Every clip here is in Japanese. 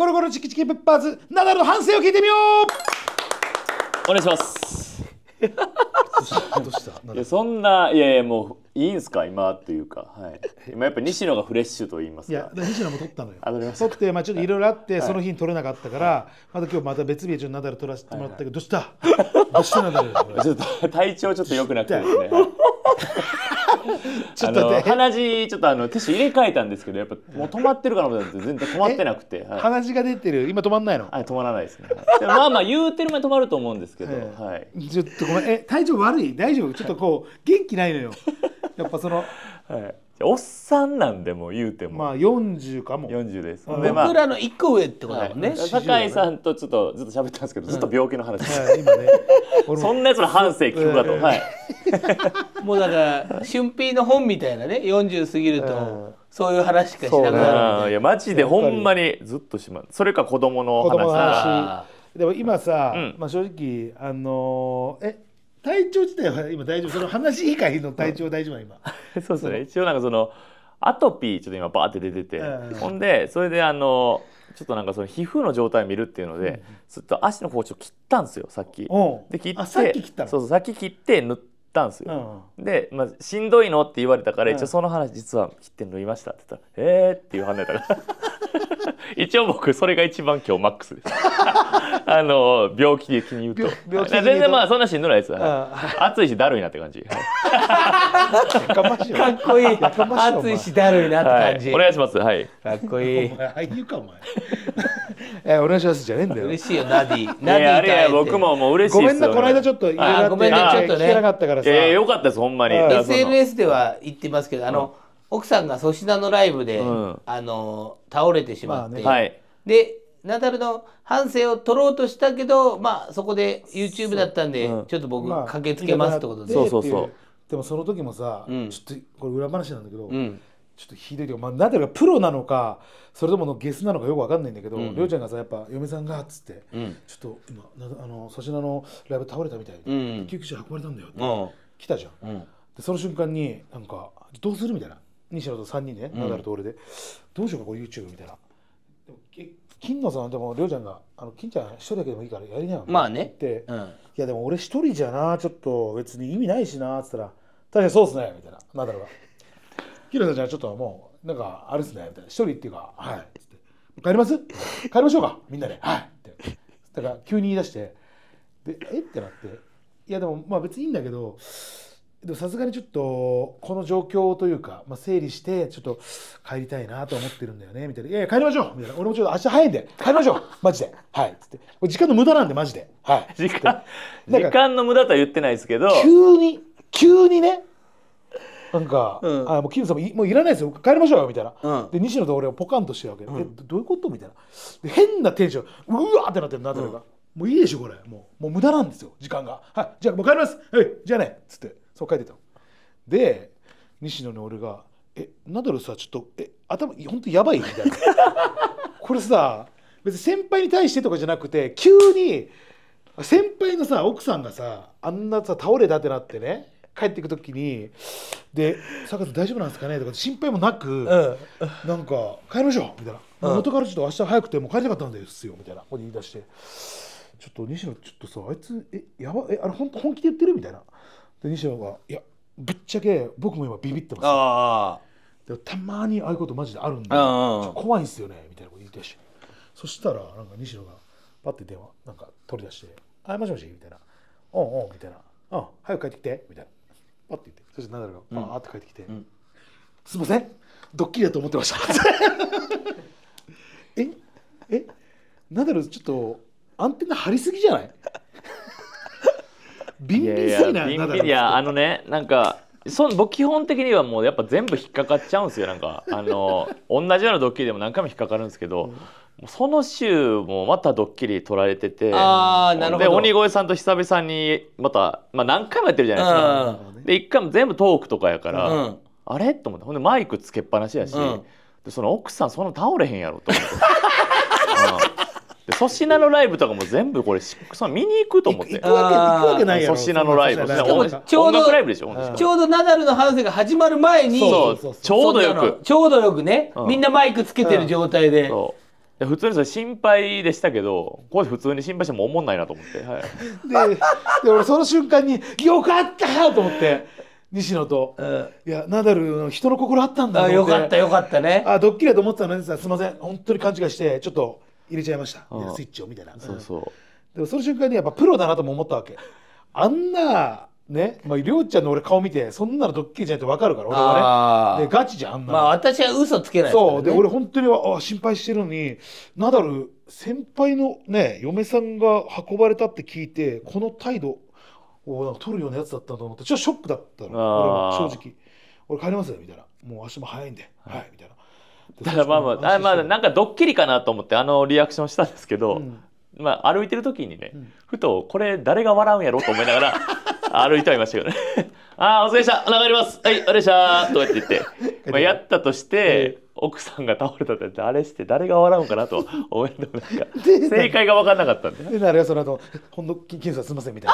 ゴロゴロチキチキペッパーズナダルの反省を聞いてみようお願いしますどうしいやそんないやいやもういいんすか今っていうか、はい、今やっぱ西野がフレッシュと言いますいや西野も取ったのよ取ってまあちょっといろいろあって、はい、その日に取れなかったから、はい、また今日また別日ちナダル取らせてもらったけど、はいはい、どうしたどうしたナダル ちょっと体調ちょっと良くなくてですね ちょっと鼻血ちょっとあのティッシュ入れ替えたんですけどやっぱもう止まってるかなと思ったんですけど全然止まってなくて、はい、鼻血が出てる今止まんないのはい止まらないですね、まあまあ言うてる前止まると思うんですけど、はい、はい、ちょっとごめんえ体調悪い大丈夫ちょっとこう元気ないのよやっぱその、はいおっさんなんでも言うてもまあ40かも40です、うん、で、僕らの1個上ってことだもんね、はい、酒井さんとちょっとずっと喋ったんですけど、ずっと病気の話、うんはい、今ね そんなやつの半生聞くかと、はい、もうだから俊平の本みたいなね40過ぎると、そういう話しかしなくなるい,、やマジでほんまにずっとしまうそれか子供の話でも今さ、うん、まあ正直あのー、え体調自体は今大丈夫その話以外の体調大丈夫は今 そうですね一応なんかそのアトピーちょっと今バーって出てて、ほんでそれであのちょっとなんかその皮膚の状態を見るっていうので、ずっと足の包丁切ったんですよさっき。で切ってさっき切ったそうそうさっき切って塗ったんですよ。で、まあ、しんどいのって言われたから、一応その話実は切って塗りましたって言ったら「えー」っていう反応だから。一応僕それが一番今日マックスです あの病気的に言うと病気全然まあそんなしんどないです、はい、暑いしだるいなって感じ、かっこいい暑いしだるいなって感じ、はい、お願いしますはいかっこいい俳優かお前えお願いしますじゃねえんだよ嬉しいよナディナディあれ僕ももう嬉しいごめんなこの間ちょっといろいろあってごめんねちょっとね聞けなかったからさえよかったですほんまに SNS では言ってますけどあの、うん奥さんが粗品のライブで、うんあの倒れてしまって、まあねでナダルの反省を取ろうとしたけどまあそこで YouTube だったんで、うんちょっと僕駆けつけますってことで、そうそうそうでもその時もさ、うんちょっとこれ裏話なんだけど、うんちょっとひどいけど、まあ、ナダルがプロなのかそれとものゲスなのかよくわかんないんだけど、りょうちゃんがさやっぱ嫁さんがっつって、うんちょっと今あの粗品のライブ倒れたみたいで、救急車運ばれたんだよって、来たじゃん、うんでその瞬間になんかどうするみたいな西野と3人ねナダルと俺で、どうしようかこう YouTube みたいなでも金野さんでも亮ちゃんが「あの金ちゃん一人だけでもいいからやりなよ」まあねって、うんいやでも俺一人じゃなちょっと別に意味ないしな」っつったら「大変そうっすね」みたいなナダルが「金野さんじゃあちょっともうなんかあれっすね」みたいな「一人っていうかはい」っつって「帰ります帰りましょうかみんなではい」ってだから急に言い出してで「えっ?」てなって「いやでもまあ別にいいんだけどでもさすがにちょっとこの状況というか、まあ、整理してちょっと帰りたいなと思ってるんだよねみたいな「いやいや帰りましょう」みたいな「俺もちょっと明日早いんで帰りましょうマジで」はいっつって「時間の無駄なんでマジで」はい時間時間の無駄とは言ってないですけど急に急にねなんか、うん、あもう金さんもいもういらないですよ帰りましょうよみたいな、うん、で西野と俺はポカンとしてるわけ、うん、えどういうことみたいなで変なテンションうわってなってるなってるか、うん、もういいでしょこれもうもう無駄なんですよ時間がはいじゃあもう帰りますはいじゃあねっつってそう書いてたの。で西野に俺が「えナダルさちょっとえ頭本当やばい」みたいな これさ別に先輩に対してとかじゃなくて急に先輩のさ奥さんがさあんなさ倒れたってなってね帰っていく時に「で坂田大丈夫なんですかね?」とか心配もなく、うん、なんか「帰りましょう」みたいな「うん、元からちょっと明日早くてもう帰りたかったんですよ」みたいなこと言い出して「ちょっと西野ちょっとさあいつえやばえあれ本本気で言ってる?」みたいな。で西野が「いやぶっちゃけ僕も今ビビってます、あでたまにああいうことマジであるんで怖いんすよね」みたいなこと言ってたしそしたらなんか西野がパッて電話なんか取り出して「あもしもし」みたいな「おんおん」みたいな「うん早く帰ってきて」みたいなパッて言ってそしてナダルがパーって帰ってきて「うんすいませんドッキリだと思ってました」ええナダルちょっとアンテナ張りすぎじゃないビンビンすぎないいやあのねなんかそ僕基本的にはもうやっぱ全部引っかかっちゃうんですよなんか あの同じようなドッキリでも何回も引っかかるんですけど、うん、その週もまたドッキリ取られててあなるほど鬼越さんと久々にまた、まあ、何回もやってるじゃないですか、うん、で一回も全部トークとかやから、うん、あれと思ってほんでマイクつけっぱなしやし、でその奥さんそんな倒れへんやろと思って。粗品のライブとかも全部これそ見に行くと思って行くわけ行くわけないやろ粗品のライブちょうどライブでしょちょうどナダルの反省が始まる前にちょうどよくちょうどよくね、みんなマイクつけてる状態で、普通にそれ心配でしたけどこれ普通に心配してもおもんないなと思って、はい、でで俺その瞬間に「よかった!」と思って西野と、うん、いやナダルの人の心あったんだあよかったよかったねあドッキリだと思ってたのにすいません本当に勘違いしてちょっと。入れちゃいましたスイッチをみたいな、そうそうでもその瞬間にやっぱプロだなとも思ったわけ あんなね、まあ、りょうちゃんの俺顔見てそんなのドッキリじゃないって分かるから俺はねでガチじゃんあんなまあ私は嘘つけない、ね、そうで俺本当にあ心配してるのにナダル先輩のね嫁さんが運ばれたって聞いてこの態度をなんか取るようなやつだったんだと思ってちょっとショックだったの俺は正直俺帰りますよみたいなもう明日も早いんで、はい、みたいなただまあまああまあなんかドッキリかなと思ってあのリアクションしたんですけど、うん、まあ歩いてる時にね、うん、ふとこれ誰が笑うんやろと思いながら 歩いてはいましたけどね ああお疲れしたお腹減りますはいお疲れしたとかって言って、まあ、やったとして、奥さんが倒れたって誰して誰が笑うんかなと思えもなんか正解が分かんなかったんで。であれその後ほんのすみませんみたい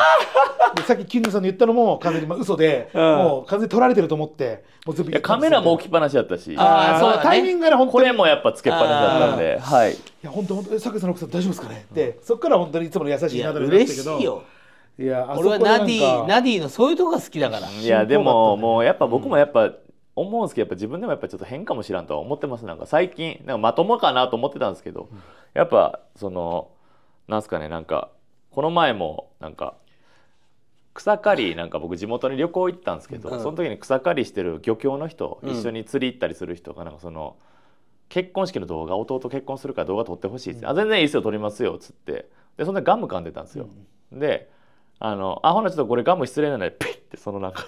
な。さっき金さんの言ったのも完全に嘘で、うん、もう完全に取られてると思ってもう全部カメラも置きっぱなしだったしあそう、タイミングがね本当これもやっぱつけっぱなしだったんで、はい、いや本当本当さくさんの奥さん大丈夫ですかねうん、そこから本当にいつもの優しいなたけど。いや俺はナディナディのそういうとこが好きだからいやでももうやっぱ僕もやっぱ、思うんですけどやっぱ自分でもやっぱちょっと変かもしらんとは思ってますなんか最近なんかまともかなと思ってたんですけど、やっぱそのなんすかねなんかこの前もなんか草刈りなんか僕地元に旅行行ったんですけど、その時に草刈りしてる漁協の人、一緒に釣り行ったりする人がなんかその結婚式の動画弟結婚するから動画撮ってほしいって、あ全然いいですよ撮りますよっつってでそんなガム噛んでたんですよ。であの「あほなちょっとこれガム失礼なんでピッてそのなんか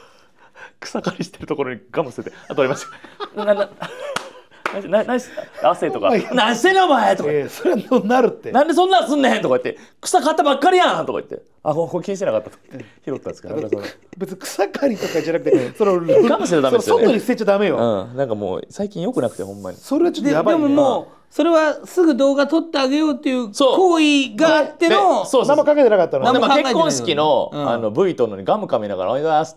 草刈りしてるところにガム捨ててあとありましたなななな汗とか「何してんのお前!」とかそれはなるってなんでそんなんすんねん!」とか言って「草買ったばっかりやん!」とか言って「あここ気にしてなかった」って拾ったんですけど、別に草刈りとかじゃなくてそのガム捨てダメですよ、ね、外に捨てちゃダメよ、うん、なんかもう最近よくなくてほんまにそれはちょっとやばい、ね、でももうそれはすぐ動画撮ってあげようっていう行為があってのそうそうそうかけてなかったの、ね、結婚式の,、あの V とのにガムかみながら「おはようございます」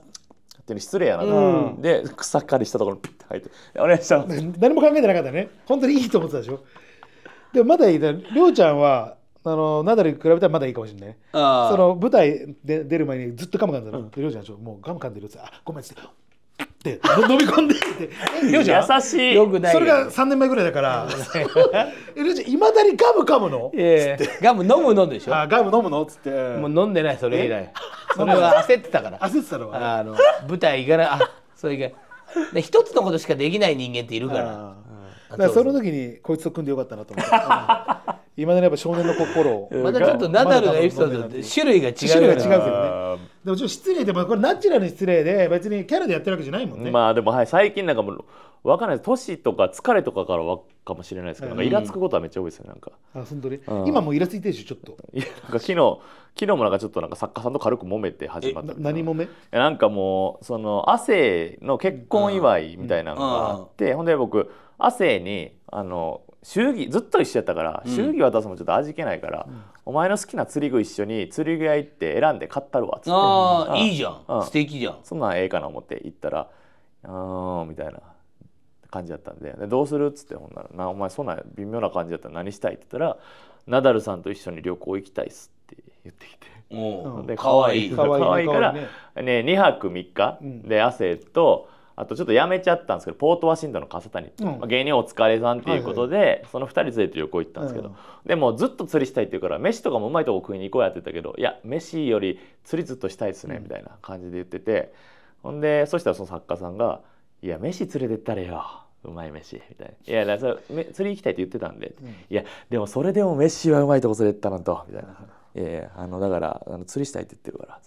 ってる失礼やな、うん、で草刈りしたところにピッて入って「お願いします」何も考えてなかったね本当にいいと思ってたでしょでもまだいいだりょうちゃんはあのナダルに比べたらまだいいかもしれないその舞台で出る前にずっとガム噛んでたの、りょうちゃんちょもうガム噛んでるやつあごめんっつってって飲み込んでって「優しいよくないそれが3年前ぐらいだから「えいまだにガム噛むの?」ガム飲むのでしょあガム飲むの?」っつってもう飲んでないそれ以来それは焦ってたから焦ってたのあの舞台行かないあそれがで一つのことしかできない人間っているからだからその時にこいつと組んでよかったなと思っていまだにやっぱ少年の心をまだちょっとナダルのエピソードって種類が違う種類が違うけどねでもちょっと失礼でもこれナチュラルに失礼で別にキャラでやってるわけじゃないもんねまあでもはい最近なんかもう分かんない年とか疲れとかからわかもしれないですけど、なんかイラつくことはめっちゃ多いですよなんか、あ本当に、うん、今もイラついてるしちょっと いやなんか昨日昨日もなんかちょっとなんか作家さんと軽く揉めて始まった何揉めなんかもうその亜生の結婚祝いみたいなのがあって、ほんで僕亜生にあの祝儀ずっと一緒やったから祝儀渡すのもちょっと味気ないから、うん、お前の好きな釣り具一緒に釣り具屋行って選んで買ったるわっつってああ、いいじゃん、うん、素敵じゃんそんなんええかな思って行ったら「うん」みたいな感じだったんで「でどうする?」っつってほんなら「なお前そんな微妙な感じだったら何したい?」って言ったら「ナダルさんと一緒に旅行行きたいっす」って言ってきて。で可愛い可愛いからねね2泊3日で汗と、うんあとちょっとやめちゃったんですけどポートワシントンの笠谷うんまあ、芸人お疲れさんっていうことで、はいはい、その2人連れて旅行行ったんですけど、はいはい、でもずっと釣りしたいって言うから飯とかもうまいとこ食いに行こうやってたけどいや飯より釣りずっとしたいですねみたいな感じで言ってて、うん、ほんでそしたらその作家さんが「いや飯連れてったれよ」うまい飯みたいな「いやそれ釣り行きたい」って言ってたんで「うん、いやでもそれでも飯はうまいとこ連れてったのと」みたいな「いやいやあのだからあの釣りしたいって言ってるから」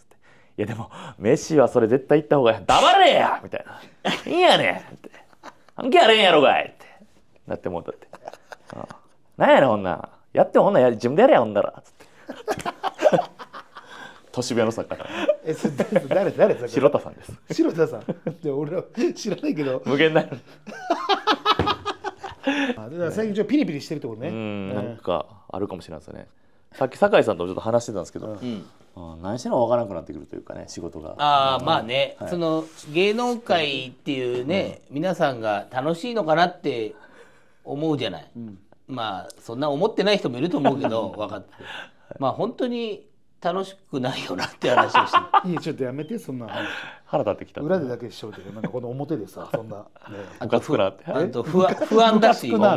いやでもメッシはそれ絶対行った方が黙れや みたいな「いいやねん」って「関係あれんやろがい」ってなってもうたって「なんやねんほんなやってほんなや自分でやれやほんなら」つって。年上の作家から。え、そ誰誰で白田さんです。白田さん。で俺は知らないけど。無限大。あ、だから最近ちょっとピリピリしてるってことね。うん、なんかあるかもしれないですね。さっき酒井さんとちょっと話してたんですけど、うん何しての分からなくなってくるというかね仕事がああまあね、はい、その芸能界っていうね、うん、皆さんが楽しいのかなって思うじゃない、うん、まあそんな思ってない人もいると思うけど分かって、まあ本当に楽しくないよなって話をして いやちょっとやめてそんな話腹立ってきた裏でだけしといてなんかこの表でさ そんな、なっと 不安だしまあ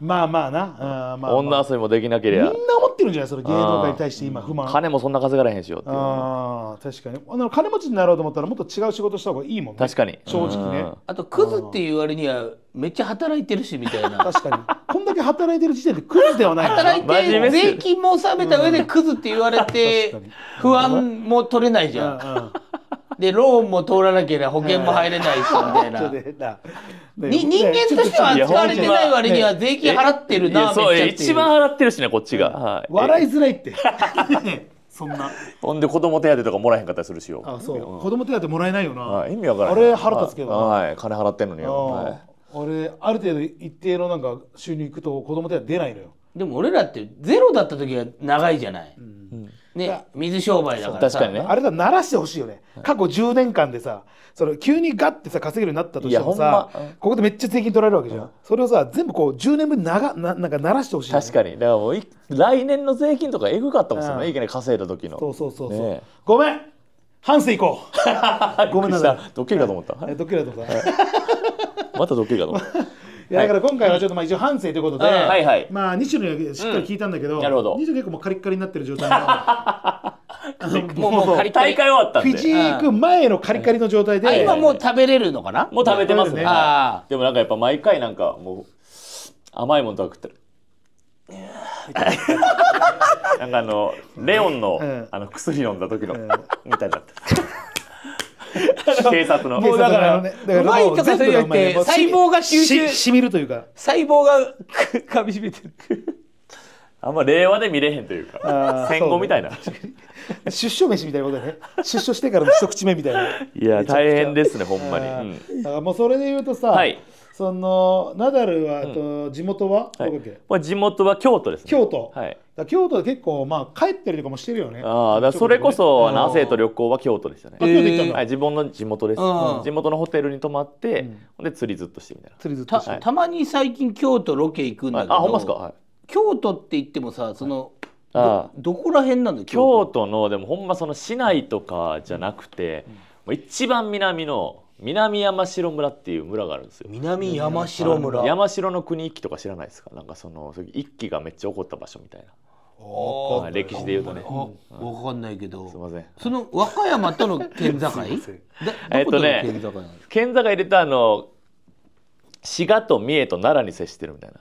まあな、まあ、女遊びもできなければみんな思ってるんじゃないその芸能界に対して今不満金もそんな稼がれへんしよってあ確かに金持ちになろうと思ったらもっと違う仕事した方がいいもんね確かに正直ねあとクズっていう割にはめっちゃ働いてるしみたいな確かにこんだけ働いてる時点でクズではない働いて税金も納めた上でクズって言われて不安も取れないじゃんでローンも通らなければ保険も入れないしみたいな。に人間としては扱われてない割には税金払ってるなめいち一番払ってるしねこっちが、はい、笑いづらいって そんなほんで子供手当とかもらえへんかったりするしよあそう、うん、子供手当もらえないよな、意味わからないあれ腹つけどはい、金払ってんのにはあれある程度一定のなんか収入いくと子供手当出ないのよでも俺らってゼロだった時は長いじゃない、うん、うんね、水商売だから確かにねあれだ慣らしてほしいよね、過去10年間でさその急にガッてさ稼げるようになったとしてもさ、ま、ここでめっちゃ税金取られるわけじゃん、うん、それをさ全部こう10年分ながななんか慣らしてほしい、ね、確かにだからもう来年の税金とかえぐかったもんね、うん、いきなり稼いだ時のそうそうそうそう、ね、ごめん反省いこう ごめんなさいドッキリかと思った、はい、ドッキリだと思った、はい、またドッキリかと思ったやだから今回はちょっとまあ一応反省ということで、はいはい、まあ2種のしっかり聞いたんだけど、なるほど2種結構もうカリッカリになってる状態な もうもう大会終わったんでフィジーク前のカリカリの状態で今もう食べれるのかなもう食べてますね、でもなんかやっぱ毎回なんかもう甘いものとか食ってる なんかあのレオンの,、あの薬飲んだ時の、みたいになって。警察の。もうだから、ね、うまいとかそういうって細胞が吸収しみるというか細胞がか みしめてる。あんま令和で見れへんというか戦後みたいな、ね、出所飯みたいなことね出所してからの一口目みたいないや大変ですねほんまに、うん、だからもうそれで言うとさ、はいそのナダルは、と地元は、はい、地元は京都です、ね、京都、はい、京都で結構まあ帰ってるとかもしてるよねあだそれこそ、南西と旅行は京都でしたね、えー、はい、自分の地元です地元のホテルに泊まって、うん、で釣りずっとしてみたいな釣りずっとた,、たまに最近京都ロケ行くんだけど、あほんますか、はい、京都って言ってもさその、あどこら辺なんだ京都のでもほんまその市内とかじゃなくて、うん、一番南の南山城村っていう村があるんですよ南山城村山城の国一揆とか知らないですかなんかその一揆がめっちゃ起こった場所みたいな歴史で言うとね、分かんないけどすみませんその和歌山との 県境えっとね県境入れたあの滋賀と三重と奈良に接してるみたいな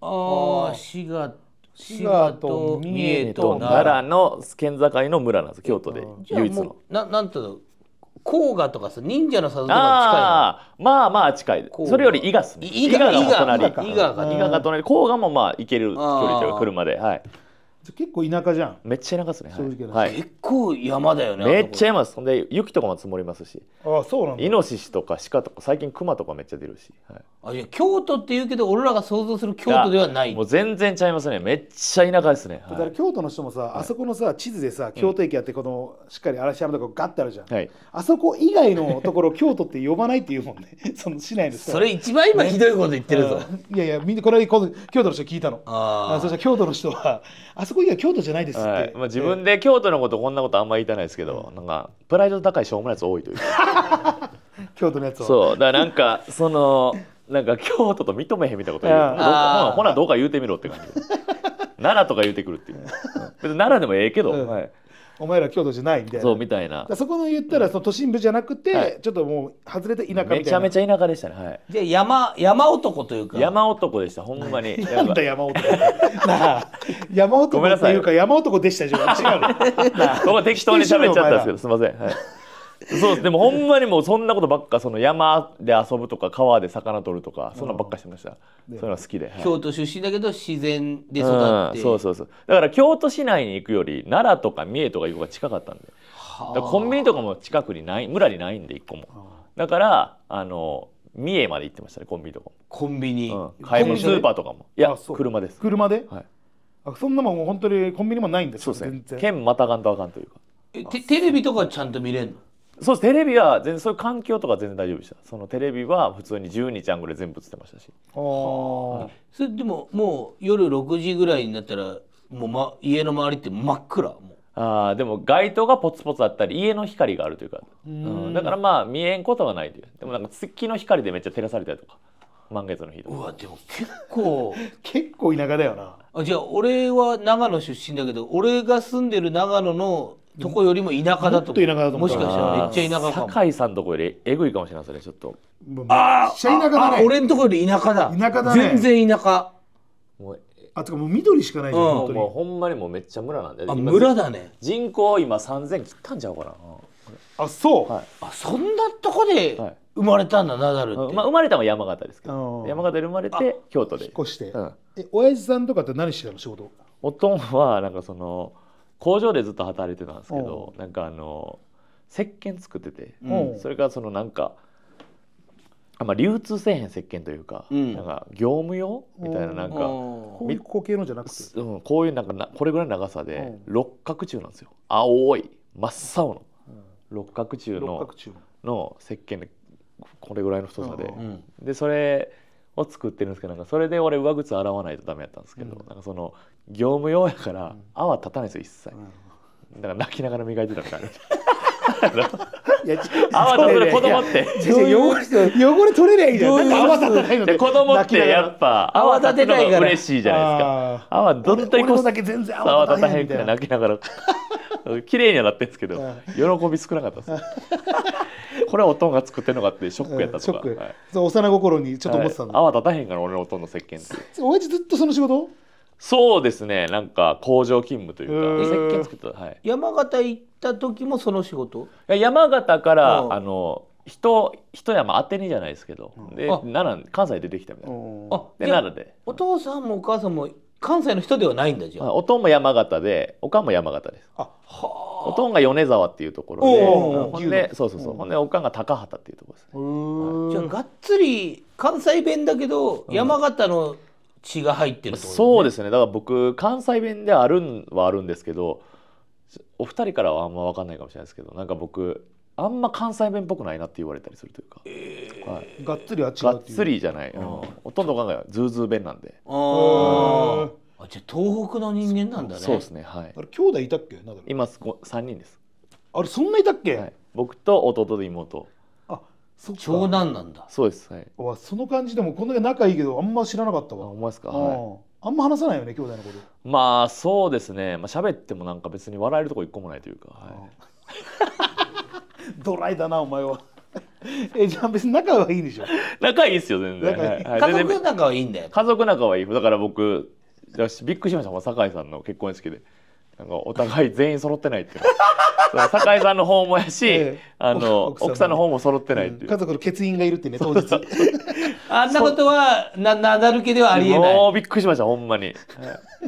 ああ滋賀滋賀と三重と奈良の県境の村なんです京都で唯一のななんの甲賀とかさ忍者の里とか近いまあまあ近いそれより伊賀っすね伊賀が隣伊賀伊賀が隣甲賀もまあ行ける距離というか車ではい結構田舎じゃんめっちゃ田舎ですね、はい、正直な、はい、結構山だよねめっちゃ山ですほんで雪とかも積もりますしああそうなんイノシシとか鹿とか最近熊とかめっちゃ出るし、はい、あいや京都って言うけど俺らが想像する京都ではないもう全然ちゃいますねめっちゃ田舎ですね、だから京都の人もさ、あそこのさ地図でさ京都駅やってこの、しっかり嵐山とかガッてあるじゃん、はい、あそこ以外のところ京都って呼ばないっていうもんね その市内の人それ一番今ひどいこと言ってるぞ、いやいやみんなこれ京都の人聞いたのああそしたら京都の人はあそそこ以外京都じゃないですって、はい、まあ、自分で京都のことこんなことあんまり言いたないですけど、なんかプライド高いしょうもないやつ多いという 京都のやつをそうだからなんかそのなんか京都と認めへんみたいなこと言うほなどうか言うてみろって感じ奈良とか言うてくるっていう別に奈良でもええけど、はいお前ら京都じゃないみたいなそうみたいなそこの言ったらその都心部じゃなくて、はい、ちょっともう外れて田舎みたいなめちゃめちゃ田舎でしたねはいで山 山男というか山男でしたほんまになんだ山男なあ山男というか山男でしたじゃ違うのこは適当に喋っちゃったんですけど すいませんはいそうでもほんまにもうそんなことばっかその山で遊ぶとか川で魚取るとかそんなばっかしてました、そういうのは好きで、はい、京都出身だけど自然で育って、うん、そうそうそうだから京都市内に行くより奈良とか三重とか行くが近かったんでコンビニとかも近くにない村にないんで一個もだからあの三重まで行ってましたねコンビニとかもコンビニ、うん、買い物スーパーとかもいや車です車で、はい、あそんなもん本当にコンビニもないんですよそうですね県またがんとあかんというかえテレビとかちゃんと見れんのそうテレビは全然そういう環境とか全然大丈夫でしたそのテレビは普通に12ちゃんぐらい全部映ってましたしああ、はい、それでももう夜6時ぐらいになったらもう、ま、家の周りって真っ暗もあでも街灯がポツポツあったり家の光があるというかうん、だからまあ見えんことはないというでもなんか月の光でめっちゃ照らされたりとか満月の日とかうわでも結構 結構田舎だよなあじゃあ俺は長野出身だけど俺が住んでる長野のとこよりも田舎だともと田舎だと思もしかしたらめっちゃ田舎かも酒井さんとこよりえぐいかもしれないですねちょっとあめっあちゃ田舎だね俺のとこより田舎だ田舎だね全然田舎もうあうかもう緑しかないじゃん、うん本当もうほんまにもうめっちゃ村なんであ村だね人口今3000切ったんちゃうかなあそう、はいあそんなとこで生まれたんだナダルって、まあ、生まれたのは山形ですけどうん山形で生まれて京都で引っ越して、うん、え親父さんとかって何してたの仕事おとんはなんかその工場でずっと働いてたんですけどなんかあの石鹸作ってて、うん、それからそのなんかあんま流通せえへん石鹸というか、うん、なんか業務用みたいななんかこういう光のじゃなくて、うん、こういうなんかなこれぐらいの長さで六角柱なんですよ青い真っ青の六角柱の六角柱の石鹸でこれぐらいの太さで、でそれを作ってるんですけどなんかそれで俺上靴洗わないとダメやったんですけど、うん、なんかその業務用やから泡立たないですよ一切、だから泣きながら磨いてたみたいな。いや、泡立て子供って。汚れ取れりゃいいじゃん。泡立てないので。子供ってやっぱ泡立てたいのら嬉しいじゃないですか。泡どの時こそだけ全然泡立たへんみ たい泣きながら。綺麗にはなってんですけど、喜び少なかったです。これはおとんが作ってんのかってショックやったとか、うん、ショック、はい、幼心にちょっと思ってたんだ、泡立たへんから俺のおとんの石鹸って親父ずっとその仕事そうですねなんか工場勤務というか石鹸作った、はい、山形行った時もその仕事山形から、うん、あの人一山当てにじゃないですけど、うん、で奈良関西出てきたみたいなあで奈良でお父さんもお母さんも関西の人ではないんだじゃあおとんも山形でおかんも山形ですあはあおとんが米沢っていうところでほんでそうそうそう、ほんでおかんが高畑っていうところですね、じゃあがっつり関西弁だけど山形の血が入ってる、ねうん、そうですねだから僕関西弁であるんはあるんですけどお二人からはあんま分かんないかもしれないですけどなんか僕あんま関西弁っぽくないなって言われたりするというか、えー、はい、がっつりは違うがっつりじゃない、うん、ほとんど考えはズーズー弁なんであああじゃあ東北の人間なんだねそうですねはいあれ兄弟いたっけナダル今三人ですあれそんないたっけ、はい、僕と弟と妹あそ長男なんだそうですはいわその感じでもこんだけ仲いいけどあんま知らなかったわお前ですかはいあんま話さないよね兄弟のことまあそうですねまあ喋ってもなんか別に笑えるとこ一個もないというか、はい、ドライだなお前は えじゃあ別に仲はいいでしょ 仲いいですよ全然、はい、家族仲はいいんだよ家族仲はいいだから僕だしびっくりしましたもん酒井さんの結婚式で。なんかお互い全員揃ってないっていう 酒井さんの方もやし、ええ、あの奥さんの方も揃ってないっていう、うん、家族の欠員がいるってね当日あんなことはななだるけではありえないもうびっくりしましたほんまに、はい、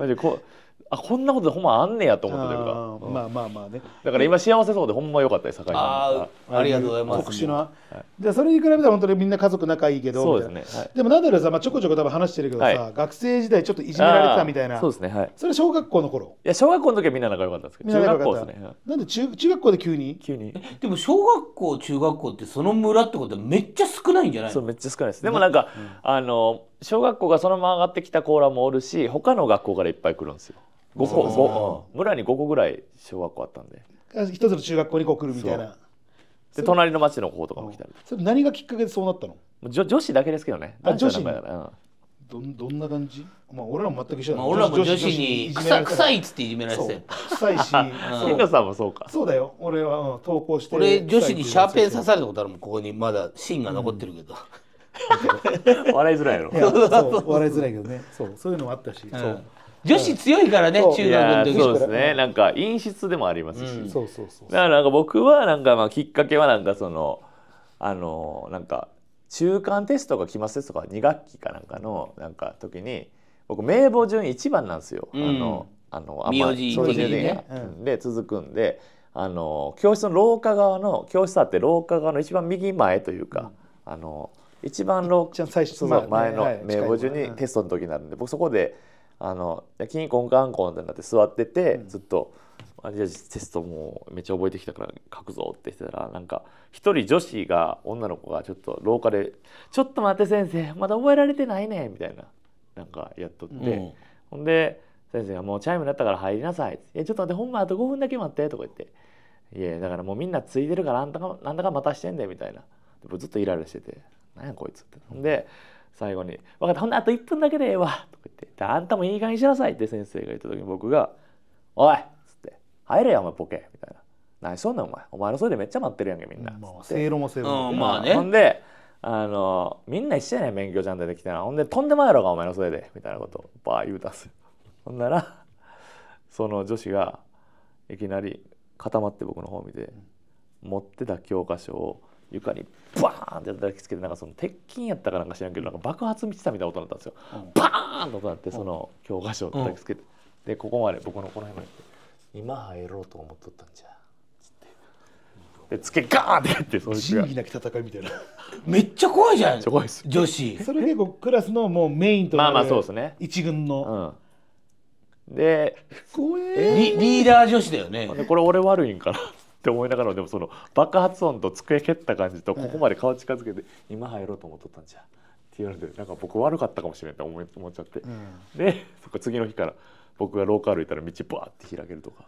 マジこうあこんなことほんまあんねやと思ってといううん、まあまあまあねだから今幸せそうでほんま良かったです酒井さんありがとうございます特殊な、はい、じゃそれに比べたら本当にみんな家族仲いいけどそうですね、はい、でもナダルさ、まあ、ちょこちょこ多分話してるけどさ、はい、学生時代ちょっといじめられてたみたいなそうですねはいそれ小学校の頃いや小学校の時はみんな仲良かったんですけど中学校ですね、なんで中中学校で急に急にでも小学校中学校ってその村ってことめっちゃ少ないんじゃないそうめっちゃ少ないですでもなんか、うん、あの小学校がそのまま上がってきた子らもおるし他の学校からいっぱい来るんですよ5個5村に5個ぐらい小学校あったんで一つの中学校にこう来るみたいなで隣の町の子とかも来たりそれ何がきっかけでそうなったの女女子だけですけどねあ女子どどんな感じ、まあ、俺らも全く一緒だ、まあ、俺らも女子に臭いっつっていじめられてたよ臭いし変化 さんもそうかそうだよ俺は、投稿して俺女子にシャーペン刺されたことあるもんここにまだ芯が残ってるけど、笑いづらいの 笑いづらいけどねそうそういうのもあったし、そう女子強いからね、うん、中学の時そうですねなんか陰湿でもありますし、うん、そうそうそうだからなんか僕はなんかまあきっかけはなんかそのあのなんか中間テストが期末テストか2学期かなんかのなんか時に僕名簿順1番なんですよ、うん、あのあのあんまりそうですね、で続くんであの教室の廊下側の教室あって廊下側の一番右前というか、あの一番廊下の前の名簿順にテストの時になるんで僕そこで。あの焼肉コンカンコンってなって座ってて、ずっと「あじゃあテストもうめっちゃ覚えてきたから書くぞ」ってしてたらなんか一人女子が女の子がちょっと廊下で「ちょっと待って先生まだ覚えられてないね」みたいななんかやっとって、うん、ほんで先生が「もうチャイムになったから入りなさい」って「ちょっと待ってほんまあと5分だけ待って」とか言って「いやだからもうみんなついてるからあんたがなんだか待たしてんだよ」みたいなずっとイライラしてて「何やこいつ」って。ほんで、最後に「分かったほんであと1分だけでええわ」とか言って「あんたもいい感じしなさい」って先生が言った時に僕が「おい!」っつって「入れよお前ボケ」みたいな「何そとんねんお前お前のそれでめっちゃ待ってるやんけみんな」まあ、正論も正論、うまあね、ほんであのみんな一緒やねん免許ちゃん出てきたらほんで「とんでもやろがお前のそれで」みたいなことをバー言うたんすよ。ほんならその女子がいきなり固まって僕の方を見て、持ってた教科書を「床にバーンって叩きつけてなんかその鉄筋やったかなんか知らんけどなんか爆発見てたみたいな音だったんですよ、うん、バーンて音なってその教科書を叩きつけて、うん、でここまで僕のこの辺まで今入ろうと思っとったんじゃでつけガーンってやってその仁義なき戦いみたいなめっちゃ怖いじゃん怖いです女子それ結構クラスのもうメインと軍の、まあまあそうですね、うんで、えー、リリーダー女子だよね。これ俺悪いんかな。って思いながらでもその爆発音と机蹴った感じとここまで顔近づけて「今入ろうと思っとったんじゃ」って言われてなんか僕悪かったかもしれんって思い思っちゃって、うん、でそこ次の日から僕が廊下歩いたら道バーって開けるとか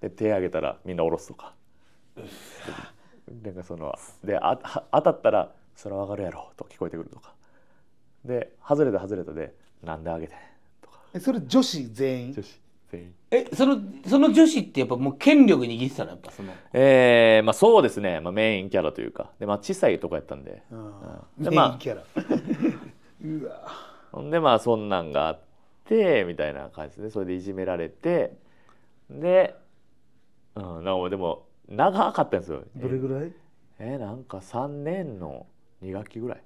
で手上げたらみんな下ろすとか。なんかそのであ当たったら「それ上がるやろ」と聞こえてくるとかで外れた外れたで「なんであげてとかそれ女子全員女子えそのその女子ってやっぱもう権力握ってたのやっぱそのえー、まあそうですね、まあ、メインキャラというかでまあ小さいとこやったんで、うん、でまあ、メインキャラ うわほんでまあそんなんがあってみたいな感じでそれでいじめられてで、うん、なんかでも長かったんですよどれぐらいえー、なんか3年の2学期ぐらい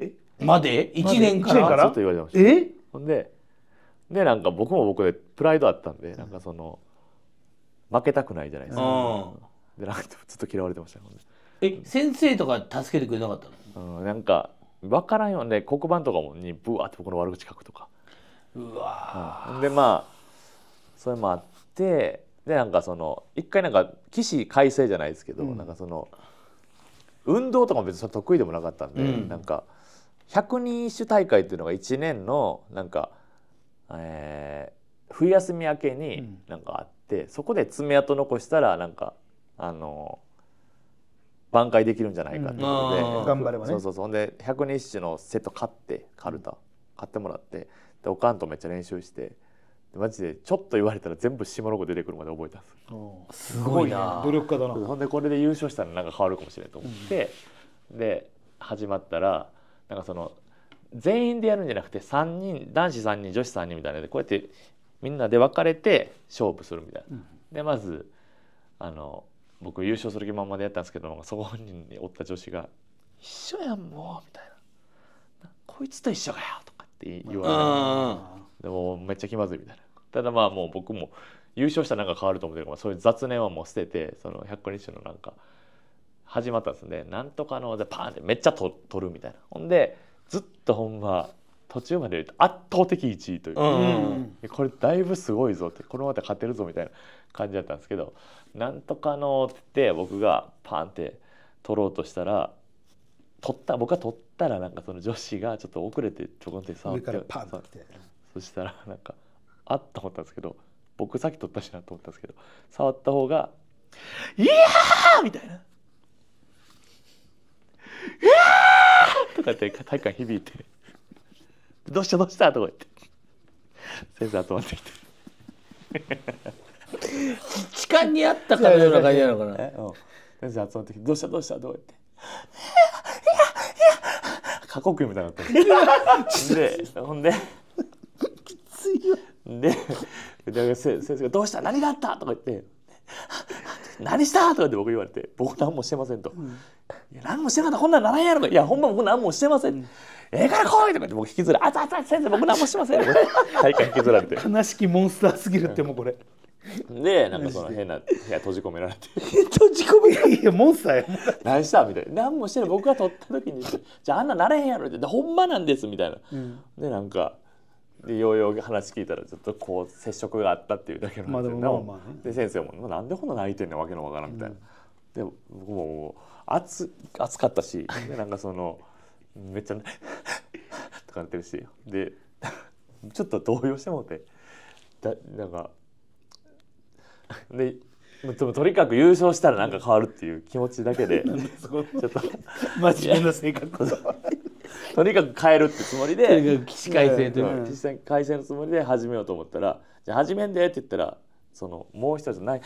えまで1年からちょっと言われてましたえほんででなんか僕も僕でプライドあったんでなんかその負けたくないじゃないですか、うん、でなんかずっと嫌われてましたえ先生とか助けてくれなかったの、うん、なんか分からんよね黒板とかもにブワーって僕の悪口書くとかうわ、うん、でまあそれもあってでなんかその一回なんか起死回生じゃないですけど、うん、なんかその運動とかも別に得意でもなかったんで、うん、なんか百人一首大会っていうのが1年のなんか「えー、冬休み明けになんかあって、うん、そこで爪痕残したらなんかあの挽回できるんじゃないかっていことで、うん、頑張ればねそうそうそうほんで百人一首のセット買ってカルタ買ってもらってでおかんとめっちゃ練習してマジでちょっと言われたら全部下の子出てくるまで覚えたんですすごいな努力家だなほんでこれで優勝したらなんか変わるかもしれないと思って、うん、で始まったらなんかその全員でやるんじゃなくて3人男子3人女子3人みたいなのでこうやってみんなで分かれて勝負するみたいな。でまずあの僕優勝する気満々でやったんですけどそこにおった女子が「一緒やんもう」みたいな「こいつと一緒かよ」とかって言われてでもめっちゃ気まずいみたいな。ただまあもう僕も優勝したらなんか変わると思ってるからそういう雑念はもう捨ててその百日のなんか始まったんですねなんとかのでパーンってめっちゃ取るみたいな。ほんでずっとほんま途中まで圧倒的1位という、うんこれだいぶすごいぞってこのまま勝てるぞみたいな感じだったんですけどなんとかのって僕がパンって取ろうとしたら取った僕が取ったらなんかその女子がちょっと遅れてちょこんって触ってそしたらなんかあっと思ったんですけど僕さっき取ったしなと思ったんですけど触った方が「いやー!」みたいな。かって体育館響いて「どうしたどうした?」とか言って先生集まってきて痴漢にあったかのような感じなのかな、先生集まってきて「どうしたどうした?」とか言って「いいやや過酷みたいになって でほんできついよで先生が「どうした何があった?」とか言って。何した?」とかって僕言われて「僕何もしてませんと」何もしてなかったこんなんならんやろ」とか「いやほんま僕何もしてません」うん、ええから来い!」とかって僕引きずらあつあつあ先生僕何もしてません」とか 引きずられて悲しきモンスターすぎるってもうこれ。でなんかその変な部屋閉じ込められて 閉じ込め いやモンスターや何したみたいな何もしてない僕が撮った時に「じゃああんななれへんやろ」って「ほんまなんです」みたいな、うん、でなんかでようよう話聞いたらちょっとこう接触があったっていうだけなんですけど、まあまあね、で先生も「なんでこんな泣いてんねんわけのわからん」みたいな。うん、で僕も熱熱かったしでなんかそのめっちゃ とかなってるしでちょっと動揺してもうてだなんかででもとにかく優勝したらなんか変わるっていう気持ちだけでちょっと真面目な性格 とにかく変えるってつもりでとに起死回生という起死回生のつもりで始めようと思ったら「じゃあ始めんで」って言ったらそのもう一つ「ないっ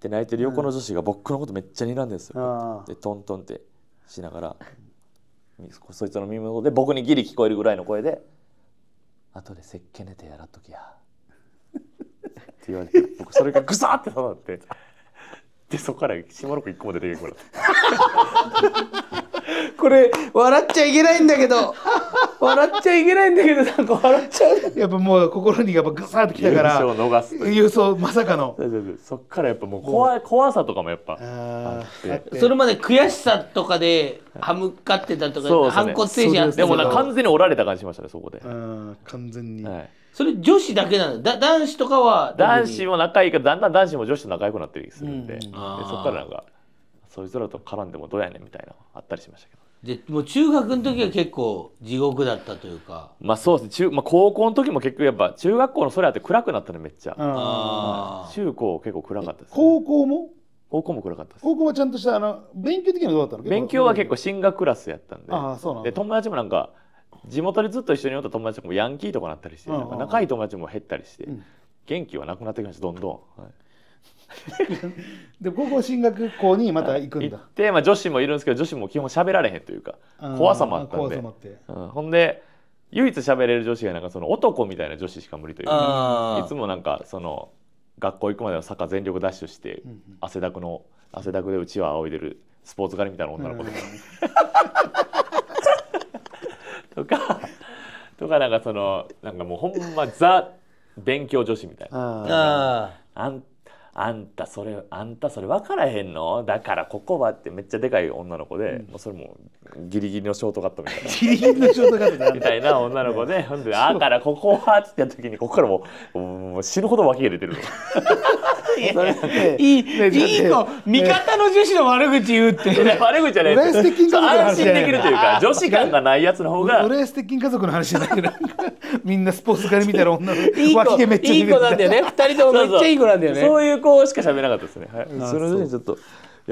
て泣いてる横の女子が僕のことめっちゃ睨んでるんですよ。でトントンってしながらそいつの耳元で僕にギリ聞こえるぐらいの声で「後でせっけねてやらっときや」って言われて僕それがグサって刺さってでそこから下の子一個も出てけんかこれ笑っちゃいけないんだけど笑っちゃいけないんだけどなんか笑っちゃうやっぱもう心にやっぱグサッとてきたから優勝逃す優勝まさかのそっからやっぱもう怖い怖さとかもやっぱあってそれまで悔しさとかで歯向かってたとか、反骨精神あってでもな完全におられた感じしましたねそこで完全に、はいそれ女子だけなのだ男子とかは男子も仲いいからだんだん男子も女子と仲良くなってりするんでうん、でそっからなんかそいつらと絡んでもどうやねんみたいなあったりしましたけど。でもう中学の時は結構地獄だったというか、まあそうですね中、まあ、高校の時も結局やっぱ中学校の空って暗くなったのめっちゃ、あー中高結構暗かったです、ね、高校も高校も暗かったです高校はちゃんとしたあの勉強的にはどうだったの勉強は結構進学クラスやったんであそうなんで友達もなんか地元でずっと一緒におった友達もヤンキーとかなったりして、うんなんか仲いい友達も減ったりして、うん元気はなくなってきましたどんどん、はい で高校進学校にまた行くんだ行って、まあ、女子もいるんですけど女子も基本喋られへんというか怖さもあったんでうん、ほんで唯一喋れる女子がなんかその男みたいな女子しか無理というかいつもなんかその学校行くまでのサッカー全力ダッシュして、汗だくの汗だくでうちは仰いでるスポーツ狩りみたいな女の子とか。とかとかなんかそのなんかもうほんまザ勉強女子みたいな。あんあんたそれあんたそれ分からへんのだからここはってめっちゃでかい女の子で、うん、それもギリギリのショートカットみたいなギリギリのショートカットみたいな女の子で、ね、ほんで「あんたらここは」って言った時にここからもうもう死ぬほど脇が出てるの。いい、いい子、味方の女子の悪口言うって。悪口じゃないです。安心できるというか、女子感がないやつの方が。レス家族の話じゃな みんなスポーツ狩りみたいな女のいい子なんだよね。二人ともめっちゃいい子なんだよね。そういう子しか喋らなかったですね。はい。それでちょっと。